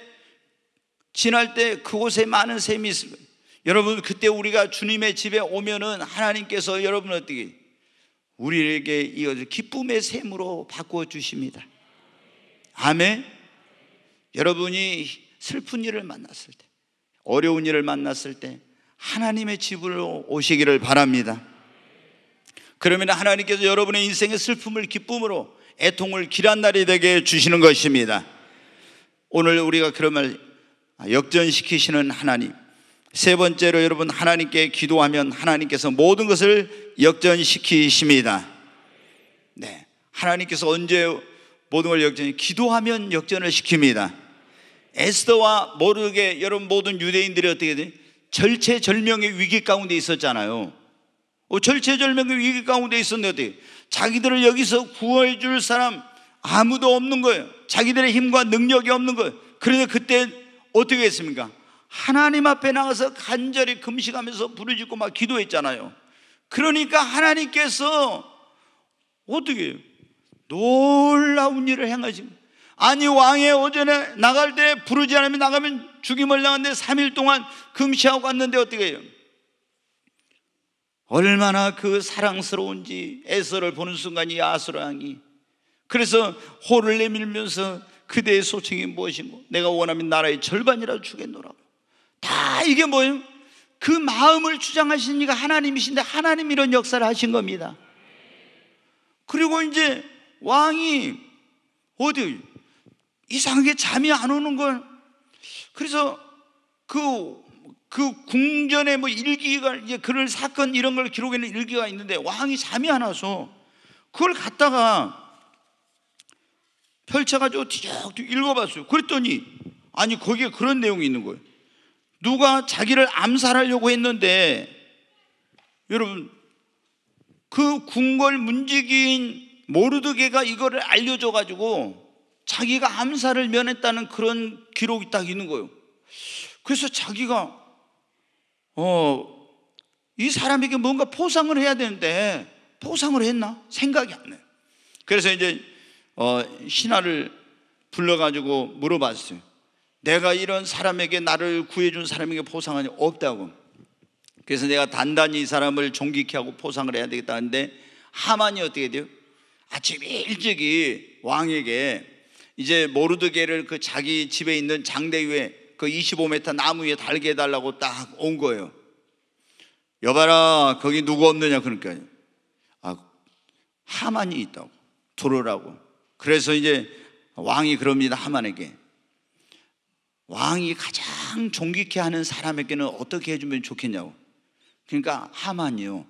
지날 때 그곳에 많은 샘이 있을 거예요. 여러분 그때 우리가 주님의 집에 오면은 하나님께서 여러분 어떻게 우리에게 이어져 기쁨의 샘으로 바꾸어 주십니다. 아멘. 여러분이 슬픈 일을 만났을 때, 어려운 일을 만났을 때 하나님의 집으로 오시기를 바랍니다. 그러면 하나님께서 여러분의 인생의 슬픔을 기쁨으로 애통을 길한 날이 되게 주시는 것입니다. 오늘 우리가 그런 말 역전시키시는 하나님, 세 번째로 여러분 하나님께 기도하면 하나님께서 모든 것을 역전시키십니다. 네. 하나님께서 언제 모든 걸 역전이 기도하면 역전을 시킵니다. 에스더와 모르게 여러분 모든 유대인들이 어떻게 돼? 절체절명의 위기 가운데 있었잖아요. 어, 절체절명의 위기 가운데 있었는데 자기들을 여기서 구해 줄 사람 아무도 없는 거예요. 자기들의 힘과 능력이 없는 거예요. 그래서 그때 어떻게 했습니까? 하나님 앞에 나가서 간절히 금식하면서 부르짖고 막 기도했잖아요. 그러니까 하나님께서 어떻게 해요? 놀라운 일을 행하신 아니 왕의 오전에 나갈 때 부르지 않으면 나가면 죽임을 당한데 3일 동안 금시하고 갔는데 어떻게 해요? 얼마나 그 사랑스러운지 에서를 보는 순간 이 아수랑이 그래서 호를 내밀면서 그대의 소칭이 무엇인고 내가 원하면 나라의 절반이라 주겠노라고 다 이게 뭐예요? 그 마음을 주장하신 이가 하나님이신데 하나님 이런 역사를 하신 겁니다. 그리고 이제 왕이 어디 이상하게 잠이 안 오는 걸 그래서 그그 그 궁전에 뭐 일기가 이제 그런 사건 이런 걸 기록해낸 일기가 있는데 왕이 잠이 안 와서 그걸 갖다가 펼쳐가지고 뒤적뒤 읽어봤어요. 그랬더니 아니 거기에 그런 내용이 있는 거예요. 누가 자기를 암살하려고 했는데 여러분 그 궁궐 문지기인 모르드게가 이거를 알려줘 가지고 자기가 암살을 면했다는 그런 기록이 딱 있는 거예요. 그래서 자기가 어 이 사람에게 뭔가 포상을 해야 되는데 포상을 했나 생각이 안 나요. 그래서 이제 어, 신하를 불러가지고 물어봤어요. 내가 이런 사람에게 나를 구해준 사람에게 보상하니 없다고. 그래서 내가 단단히 이 사람을 종기케 하고 포상을 해야 되겠다는데 하만이 어떻게 돼요? 아침 일찍이 왕에게 이제 모르드게를 그 자기 집에 있는 장대 위에 그 25m 나무 위에 달게 해달라고 딱 온 거예요. 여봐라, 거기 누구 없느냐, 그러니까. 아, 하만이 있다고. 들어오라고. 그래서 이제 왕이 그럽니다, 하만에게. 왕이 가장 존귀케 하는 사람에게는 어떻게 해주면 좋겠냐고. 그러니까 하만이요.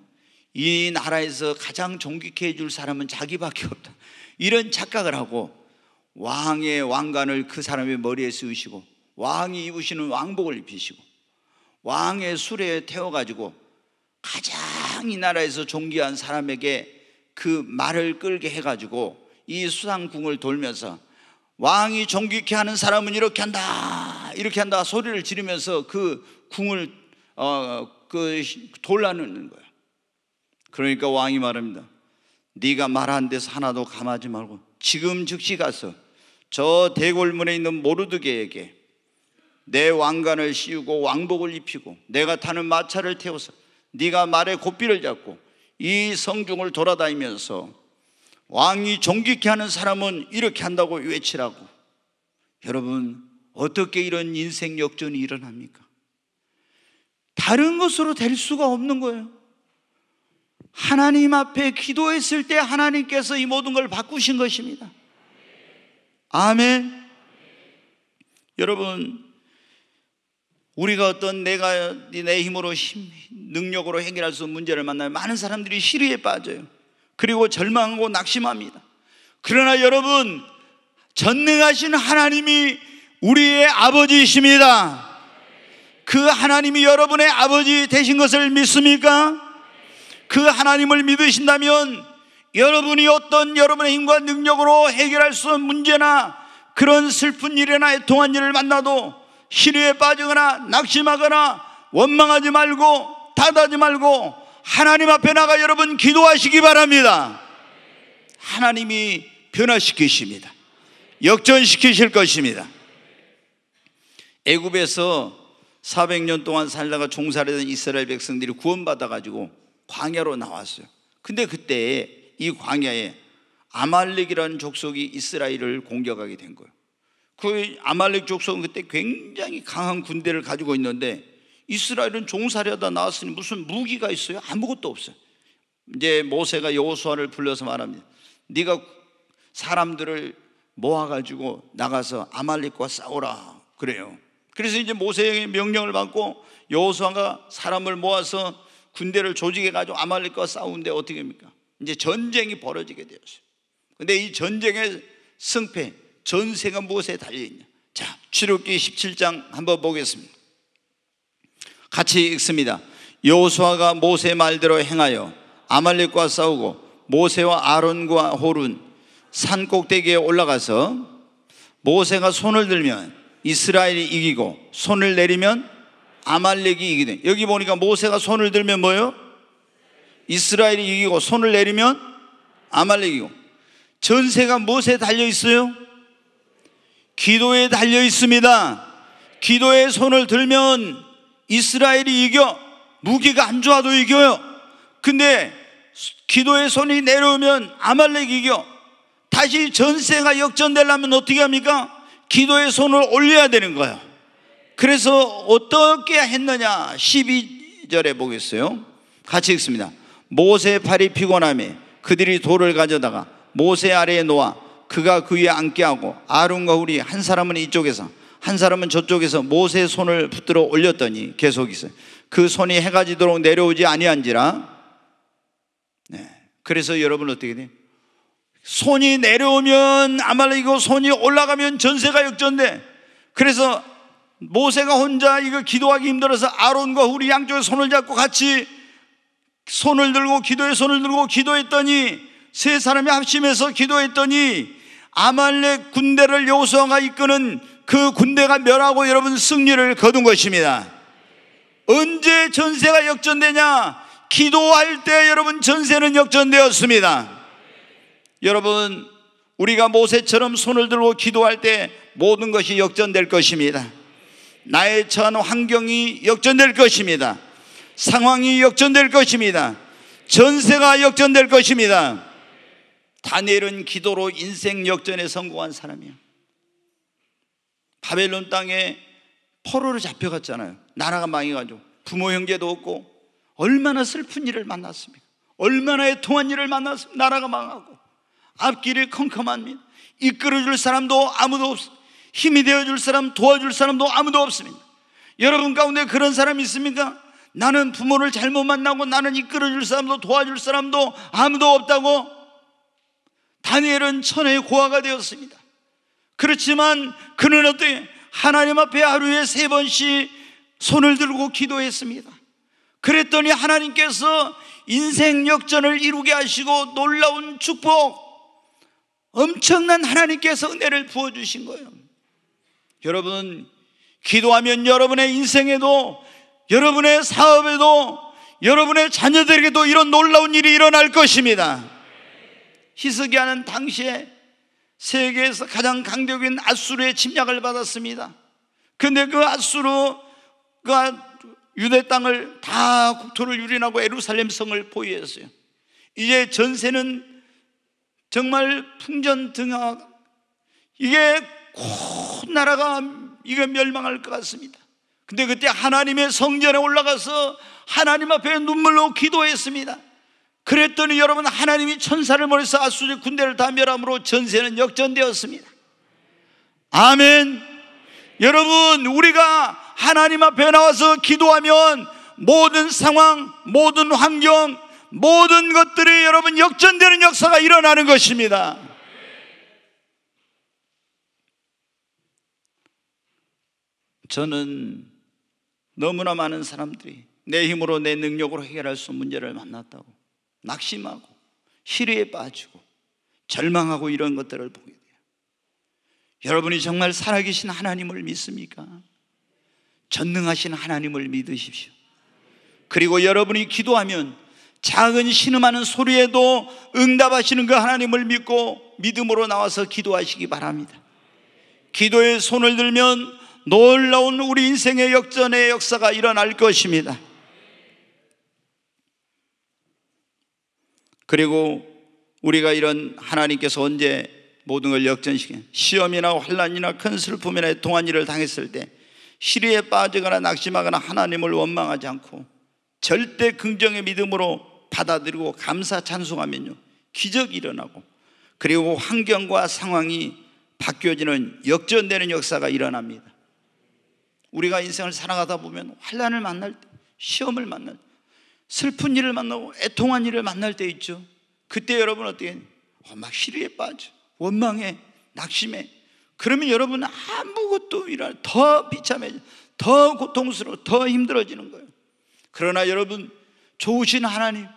이 나라에서 가장 존귀케 해줄 사람은 자기밖에 없다. 이런 착각을 하고 왕의 왕관을 그 사람의 머리에 쓰우시고 왕이 입으시는 왕복을 입히시고 왕의 술에 태워가지고 가장 이 나라에서 존귀한 사람에게 그 말을 끌게 해가지고 이 수상궁을 돌면서 왕이 존귀케 하는 사람은 이렇게 한다, 이렇게 한다 소리를 지르면서 그 궁을 어, 그 돌라는 놓 거야. 그러니까 왕이 말합니다. 네가 말한 데서 하나도 감하지 말고 지금 즉시 가서 저 대골문에 있는 모르드게에게 내 왕관을 씌우고 왕복을 입히고 내가 타는 마차를 태워서 네가 말의 고삐를 잡고 이 성중을 돌아다니면서 왕이 존귀케 하는 사람은 이렇게 한다고 외치라고. 여러분, 어떻게 이런 인생 역전이 일어납니까? 다른 것으로 될 수가 없는 거예요. 하나님 앞에 기도했을 때 하나님께서 이 모든 걸 바꾸신 것입니다. 아멘. 여러분, 우리가 어떤 내가 내 힘으로 힘, 능력으로 해결할 수 없는 문제를 만나면 많은 사람들이 시리에 빠져요. 그리고 절망하고 낙심합니다. 그러나 여러분, 전능하신 하나님이 우리의 아버지이십니다. 그 하나님이 여러분의 아버지 되신 것을 믿습니까? 그 하나님을 믿으신다면 여러분이 어떤 여러분의 힘과 능력으로 해결할 수 없는 문제나 그런 슬픈 일이나 애통한 일을 만나도 실뢰에 빠지거나 낙심하거나 원망하지 말고 탓하지 말고 하나님 앞에 나가 여러분 기도하시기 바랍니다. 하나님이 변화시키십니다. 역전시키실 것입니다. 애굽에서 400년 동안 살다가 종살이던 이스라엘 백성들이 구원받아 가지고 광야로 나왔어요. 근데 그때 이 광야에 아말렉이라는 족속이 이스라엘을 공격하게 된 거예요. 그 아말렉 족속은 그때 굉장히 강한 군대를 가지고 있는데 이스라엘은 종살이하다 나왔으니 무슨 무기가 있어요? 아무것도 없어요. 이제 모세가 여호수아를 불러서 말합니다. 네가 사람들을 모아가지고 나가서 아말렉과 싸우라 그래요. 그래서 이제 모세의 명령을 받고 여호수아가 사람을 모아서 군대를 조직해 가지고 아말렉과 싸우는데 어떻게 됩니까? 이제 전쟁이 벌어지게 되었어요. 근데 이 전쟁의 승패, 전세가 무엇에 달려 있냐? 자, 출애굽기 17장 한번 보겠습니다. 같이 읽습니다. 여호수아가 모세 말대로 행하여 아말렉과 싸우고 모세와 아론과 호룬 산 꼭대기에 올라가서 모세가 손을 들면 이스라엘이 이기고 손을 내리면 아말렉이 이기네. 여기 보니까 모세가 손을 들면 뭐요? 이스라엘이 이기고 손을 내리면 아말렉이고 전세가 무엇에 달려 있어요? 기도에 달려 있습니다. 기도에 손을 들면 이스라엘이 이겨 무기가 안 좋아도 이겨요. 근데 기도의 손이 내려오면 아말렉 이겨. 다시 전세가 역전되려면 어떻게 합니까? 기도의 손을 올려야 되는 거예요. 그래서 어떻게 했느냐? 12절에 보겠어요. 같이 읽습니다. 모세의 팔이 피곤함에 그들이 돌을 가져다가 모세 아래에 놓아 그가 그 위에 앉게 하고 아론과 우리 한 사람은 이쪽에서 한 사람은 저쪽에서 모세의 손을 붙들어 올렸더니 계속 있어요. 그 손이 해가 지도록 내려오지 아니한지라. 네. 그래서 여러분 어떻게 돼 손이 내려오면 아말렉이고 손이 올라가면 전세가 역전돼. 그래서 모세가 혼자 이거 기도하기 힘들어서 아론과 우리 양쪽에 손을 잡고 같이 손을 들고 기도에 손을 들고 기도했더니 세 사람이 합심해서 기도했더니 아말렉 군대를 여호수아가 이끄는 그 군대가 멸하고 여러분 승리를 거둔 것입니다. 언제 전세가 역전되냐? 기도할 때 여러분 전세는 역전되었습니다. 여러분, 우리가 모세처럼 손을 들고 기도할 때 모든 것이 역전될 것입니다. 나의 처한 환경이 역전될 것입니다. 상황이 역전될 것입니다. 전세가 역전될 것입니다. 다니엘은 기도로 인생 역전에 성공한 사람이야. 바벨론 땅에 포로로 잡혀갔잖아요. 나라가 망해가지고 부모 형제도 없고 얼마나 슬픈 일을 만났습니까? 얼마나 애통한 일을 만났습니까? 나라가 망하고 앞길이 컴컴합니다. 이끌어줄 사람도 아무도 없어 힘이 되어줄 사람, 도와줄 사람도 아무도 없습니다. 여러분 가운데 그런 사람 있습니까? 나는 부모를 잘못 만나고 나는 이끌어줄 사람도 도와줄 사람도 아무도 없다고 다니엘은 천의 고아가 되었습니다. 그렇지만 그는 어떻게 하나님 앞에 하루에 세 번씩 손을 들고 기도했습니다. 그랬더니 하나님께서 인생 역전을 이루게 하시고 놀라운 축복, 엄청난 하나님께서 은혜를 부어주신 거예요. 여러분, 기도하면 여러분의 인생에도, 여러분의 사업에도, 여러분의 자녀들에게도 이런 놀라운 일이 일어날 것입니다. 히스기야는 당시에 세계에서 가장 강력인 아수르의 침략을 받았습니다. 근데 그 아수르가 그 유대 땅을 다 국토를 유린하고 에루살렘 성을 포위했어요. 이제 전세는 정말 풍전등화 이게 곧 나라가 이게 멸망할 것 같습니다. 근데 그때 하나님의 성전에 올라가서 하나님 앞에 눈물로 기도했습니다. 그랬더니 여러분 하나님이 천사를 보내서 아수르 군대를 다 멸함으로 전세는 역전되었습니다. 아멘. 여러분 우리가 하나님 앞에 나와서 기도하면 모든 상황, 모든 환경, 모든 것들이 여러분 역전되는 역사가 일어나는 것입니다. 저는 너무나 많은 사람들이 내 힘으로 내 능력으로 해결할 수 없는 문제를 만났다고 낙심하고 시뢰에 빠지고 절망하고 이런 것들을 보게 돼요. 여러분이 정말 살아계신 하나님을 믿습니까? 전능하신 하나님을 믿으십시오. 그리고 여러분이 기도하면 작은 신음하는 소리에도 응답하시는 그 하나님을 믿고 믿음으로 나와서 기도하시기 바랍니다. 기도에 손을 들면 놀라운 우리 인생의 역전의 역사가 일어날 것입니다. 그리고 우리가 이런 하나님께서 언제 모든 걸 역전시킨 시험이나 환란이나 큰 슬픔이나 동한 일을 당했을 때 시리에 빠지거나 낙심하거나 하나님을 원망하지 않고 절대 긍정의 믿음으로 받아들이고 감사 찬송하면요 기적이 일어나고 그리고 환경과 상황이 바뀌어지는 역전되는 역사가 일어납니다. 우리가 인생을 살아가다 보면 환란을 만날 때, 시험을 만날 때, 슬픈 일을 만나고 애통한 일을 만날 때 있죠. 그때 여러분 어떻게 어, 막 시리에 빠져 원망해 낙심해 그러면 여러분 아무것도 일할 더 비참해져 더 고통스러워 더 힘들어지는 거예요. 그러나 여러분 좋으신 하나님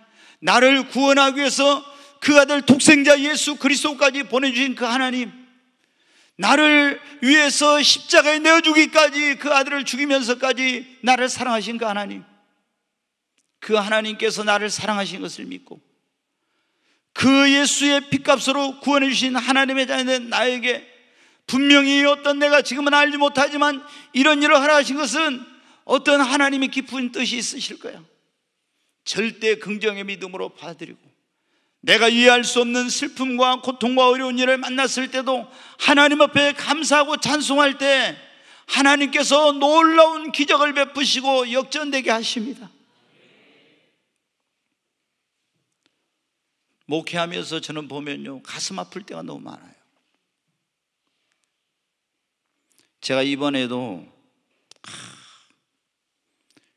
나를 구원하기 위해서 그 아들 독생자 예수 그리스도까지 보내주신 그 하나님 나를 위해서 십자가에 내어주기까지 그 아들을 죽이면서까지 나를 사랑하신 그 하나님 그 하나님께서 나를 사랑하신 것을 믿고 그 예수의 피값으로 구원해 주신 하나님의 자녀된 나에게 분명히 어떤 내가 지금은 알지 못하지만 이런 일을 하라 하신 것은 어떤 하나님의 깊은 뜻이 있으실 거야. 절대 긍정의 믿음으로 받아들이고 내가 이해할 수 없는 슬픔과 고통과 어려운 일을 만났을 때도 하나님 앞에 감사하고 찬송할 때 하나님께서 놀라운 기적을 베푸시고 역전되게 하십니다. 목회하면서 저는 보면요. 가슴 아플 때가 너무 많아요. 제가 이번에도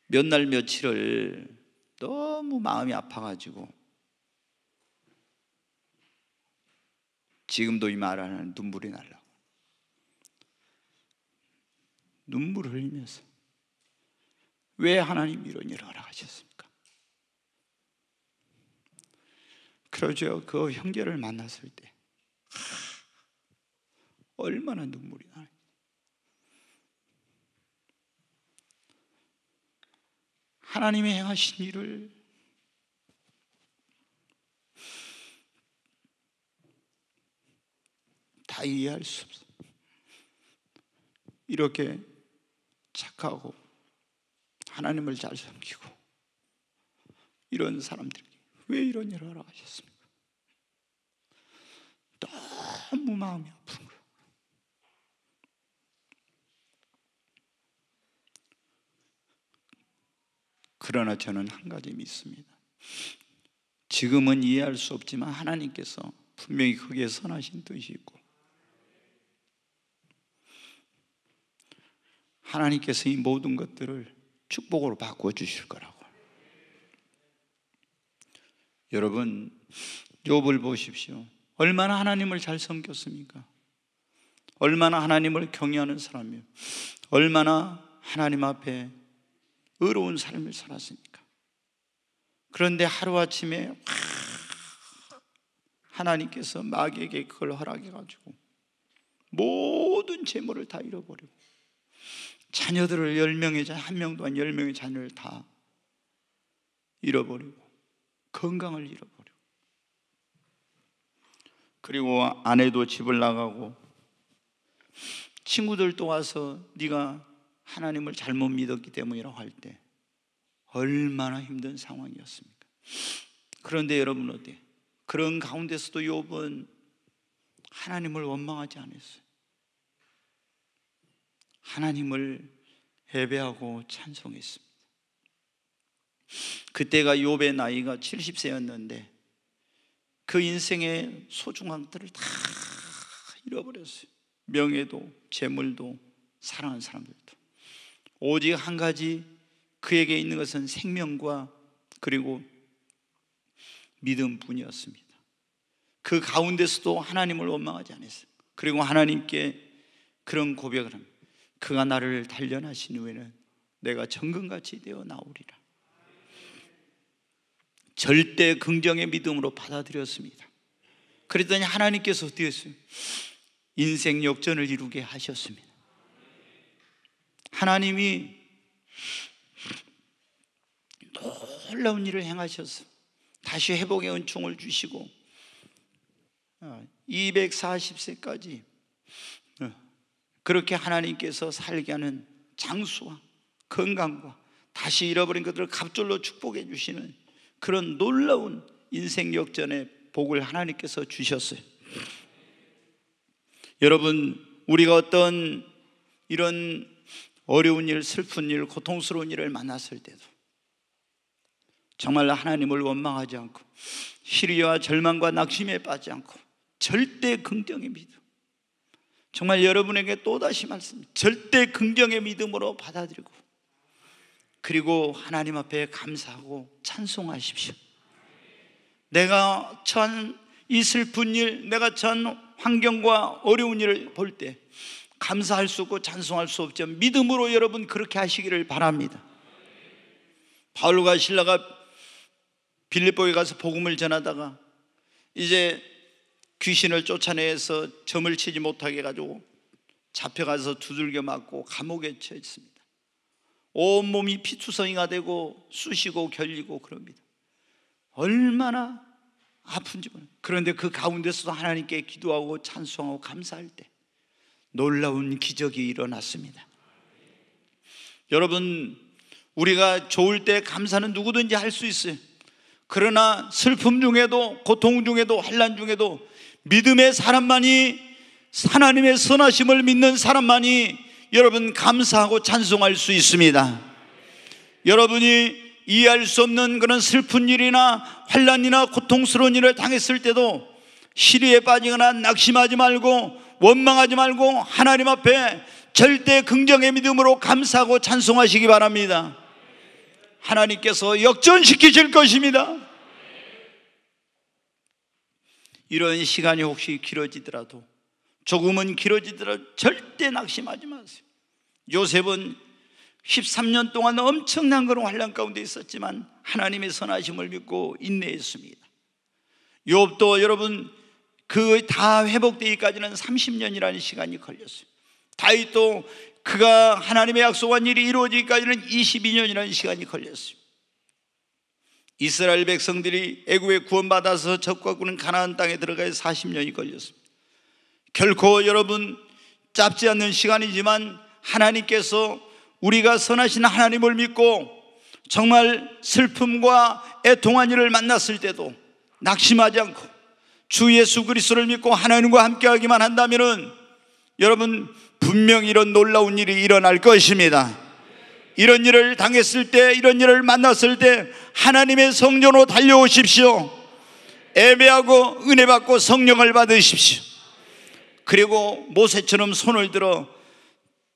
몇 날 며칠을 너무 마음이 아파가지고 지금도 이 말하는 눈물이 날라 고 눈물을 흘리면서 왜 하나님 이런 일을 허락하셨습니까? 그러죠. 그 형제를 만났을 때 얼마나 눈물이 나요. 하나님의 행하신 일을 다 이해할 수 없어. 이렇게 착하고 하나님을 잘 섬기고 이런 사람들 왜 이런 일을 하라 하셨습니까? 너무 마음이 아픈 거예요. 그러나 저는 한 가지 믿습니다. 지금은 이해할 수 없지만 하나님께서 분명히 거기에 선하신 뜻이 있고 하나님께서 이 모든 것들을 축복으로 바꿔 주실 거라고. 여러분 욥을 보십시오. 얼마나 하나님을 잘 섬겼습니까? 얼마나 하나님을 경외하는 사람이요. 얼마나 하나님 앞에 의로운 삶을 살았습니까? 그런데 하루아침에 하나님께서 마귀에게 그걸 허락해 가지고 모든 재물을 다 잃어버리고 자녀들을 열명의 자, 한 명도 한 열명의 자녀를 다 잃어버리고 건강을 잃어버려. 그리고 아내도 집을 나가고 친구들도 와서 네가 하나님을 잘못 믿었기 때문이라고 할 때 얼마나 힘든 상황이었습니까? 그런데 여러분 어때? 그런 가운데서도 요번 하나님을 원망하지 않았어요. 하나님을 예배하고 찬송했습니다. 그때가 욥의 나이가 70세였는데 그 인생의 소중한 것들을 다 잃어버렸어요. 명예도, 재물도, 사랑하는 사람들도. 오직 한 가지 그에게 있는 것은 생명과 그리고 믿음뿐이었습니다. 그 가운데서도 하나님을 원망하지 않았어요. 그리고 하나님께 그런 고백을 합니다. 그가 나를 단련하신 후에는 내가 정금같이 되어 나오리라. 절대 긍정의 믿음으로 받아들였습니다. 그랬더니 하나님께서 어떻게 했어요? 인생 역전을 이루게 하셨습니다. 하나님이 놀라운 일을 행하셔서 다시 회복의 은총을 주시고 240세까지 어, 어, 그렇게 하나님께서 살게 하는 장수와 건강과 다시 잃어버린 것들을 갑절로 축복해 주시는 그런 놀라운 인생 역전의 복을 하나님께서 주셨어요. 여러분, 우리가 어떤 이런 어려운 일, 슬픈 일, 고통스러운 일을 만났을 때도 정말 하나님을 원망하지 않고 시리와 절망과 낙심에 빠지지 않고 절대 긍정의 믿음. 정말 여러분에게 또다시 말씀, 절대 긍정의 믿음으로 받아들이고 그리고 하나님 앞에 감사하고 찬송하십시오. 내가 전이 슬픈 일, 내가 전 환경과 어려운 일을 볼 때 감사할 수 없고 찬송할 수없지 믿음으로 여러분 그렇게 하시기를 바랍니다. 바울과 신라가 빌립보에 가서 복음을 전하다가 이제 귀신을 쫓아내서 점을 치지 못하게 가지고 잡혀가서 두들겨 맞고 감옥에 처했습니다. 온몸이 피투성이가 되고 쑤시고 결리고 그럽니다. 얼마나 아픈지 몰라 그런데 그 가운데서도 하나님께 기도하고 찬송하고 감사할 때 놀라운 기적이 일어났습니다. 여러분, 우리가 좋을 때 감사는 누구든지 할 수 있어요. 그러나 슬픔 중에도 고통 중에도 환란 중에도 믿음의 사람만이 하나님의 선하심을 믿는 사람만이 여러분 감사하고 찬송할 수 있습니다. 여러분이 이해할 수 없는 그런 슬픈 일이나 환란이나 고통스러운 일을 당했을 때도 시리에 빠지거나 낙심하지 말고 원망하지 말고 하나님 앞에 절대 긍정의 믿음으로 감사하고 찬송하시기 바랍니다. 하나님께서 역전시키실 것입니다. 이런 시간이 혹시 길어지더라도 조금은 길어지더라도 절대 낙심하지 마세요. 요셉은 13년 동안 엄청난 그런 환란 가운데 있었지만 하나님의 선하심을 믿고 인내했습니다. 욥도 여러분 그 다 회복되기까지는 30년이라는 시간이 걸렸어요. 다윗도 그가 하나님의 약속한 일이 이루어지기까지는 22년이라는 시간이 걸렸어요. 이스라엘 백성들이 애굽에 구원받아서 적과 군은 가나안 땅에 들어가야 40년이 걸렸습니다. 결코 여러분 짧지 않는 시간이지만 하나님께서 우리가 선하신 하나님을 믿고 정말 슬픔과 애통한 일을 만났을 때도 낙심하지 않고 주 예수 그리스도를 믿고 하나님과 함께하기만 한다면은 여러분 분명 이런 놀라운 일이 일어날 것입니다. 이런 일을 당했을 때, 이런 일을 만났을 때 하나님의 성령으로 달려오십시오. 애매하고 은혜 받고 성령을 받으십시오. 그리고 모세처럼 손을 들어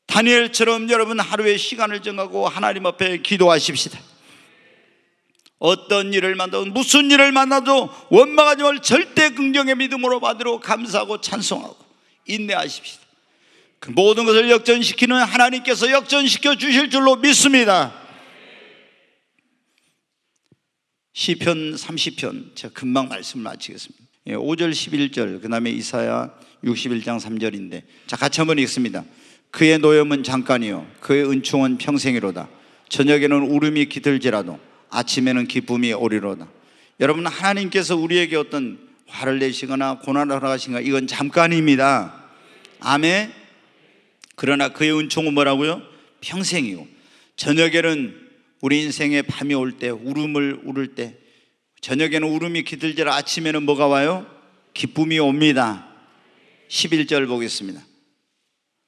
다니엘처럼 여러분 하루에 시간을 정하고 하나님 앞에 기도하십시다. 어떤 일을 만나도 무슨 일을 만나도 원망하지 말 절대 긍정의 믿음으로 받으러 감사하고 찬송하고 인내하십시다. 그 모든 것을 역전시키는 하나님께서 역전시켜 주실 줄로 믿습니다. 시편 30편 제가 금방 말씀을 마치겠습니다. 5절 예, 11절 그다음에 이사야 61장 3절인데 자 같이 한번 읽습니다. 그의 노염은 잠깐이요 그의 은총은 평생이로다. 저녁에는 울음이 깃들지라도 아침에는 기쁨이 오리로다. 여러분 하나님께서 우리에게 어떤 화를 내시거나 고난을 허락하신가 이건 잠깐입니다. 아멘. 그러나 그의 은총은 뭐라고요? 평생이요. 저녁에는 우리 인생의 밤이 올 때 울음을 울을 때 저녁에는 울음이 깃들지라 아침에는 뭐가 와요? 기쁨이 옵니다. 11절 보겠습니다.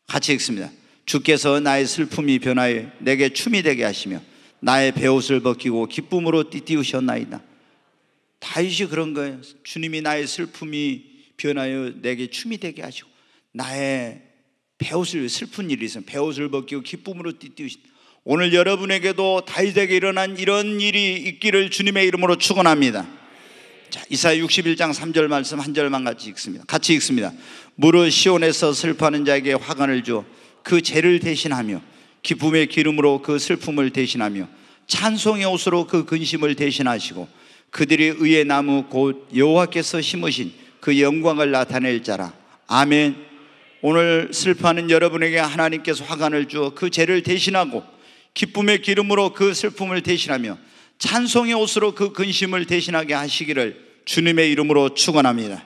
같이 읽습니다. 주께서 나의 슬픔이 변하여 내게 춤이 되게 하시며 나의 배옷을 벗기고 기쁨으로 띠띠우셨나이다. 다윗이 그런 거예요. 주님이 나의 슬픔이 변하여 내게 춤이 되게 하시고 나의 배옷을 슬픈 일이 있으면 배옷을 벗기고 기쁨으로 띠띠우신다. 오늘 여러분에게도 다윗에게 일어난 이런 일이 있기를 주님의 이름으로 축원합니다. 자, 이사야 61장 3절 말씀 한 절만 같이 읽습니다. 같이 읽습니다. 무릇 시온에서 슬퍼하는 자에게 화관을 주어 그 죄를 대신하며 기쁨의 기름으로 그 슬픔을 대신하며 찬송의 옷으로 그 근심을 대신하시고 그들이 의의 나무 곧 여호와께서 심으신 그 영광을 나타낼 자라. 아멘. 오늘 슬퍼하는 여러분에게 하나님께서 화관을 주어 그 죄를 대신하고 기쁨의 기름으로 그 슬픔을 대신하며 찬송의 옷으로 그 근심을 대신하게 하시기를 주님의 이름으로 축원합니다.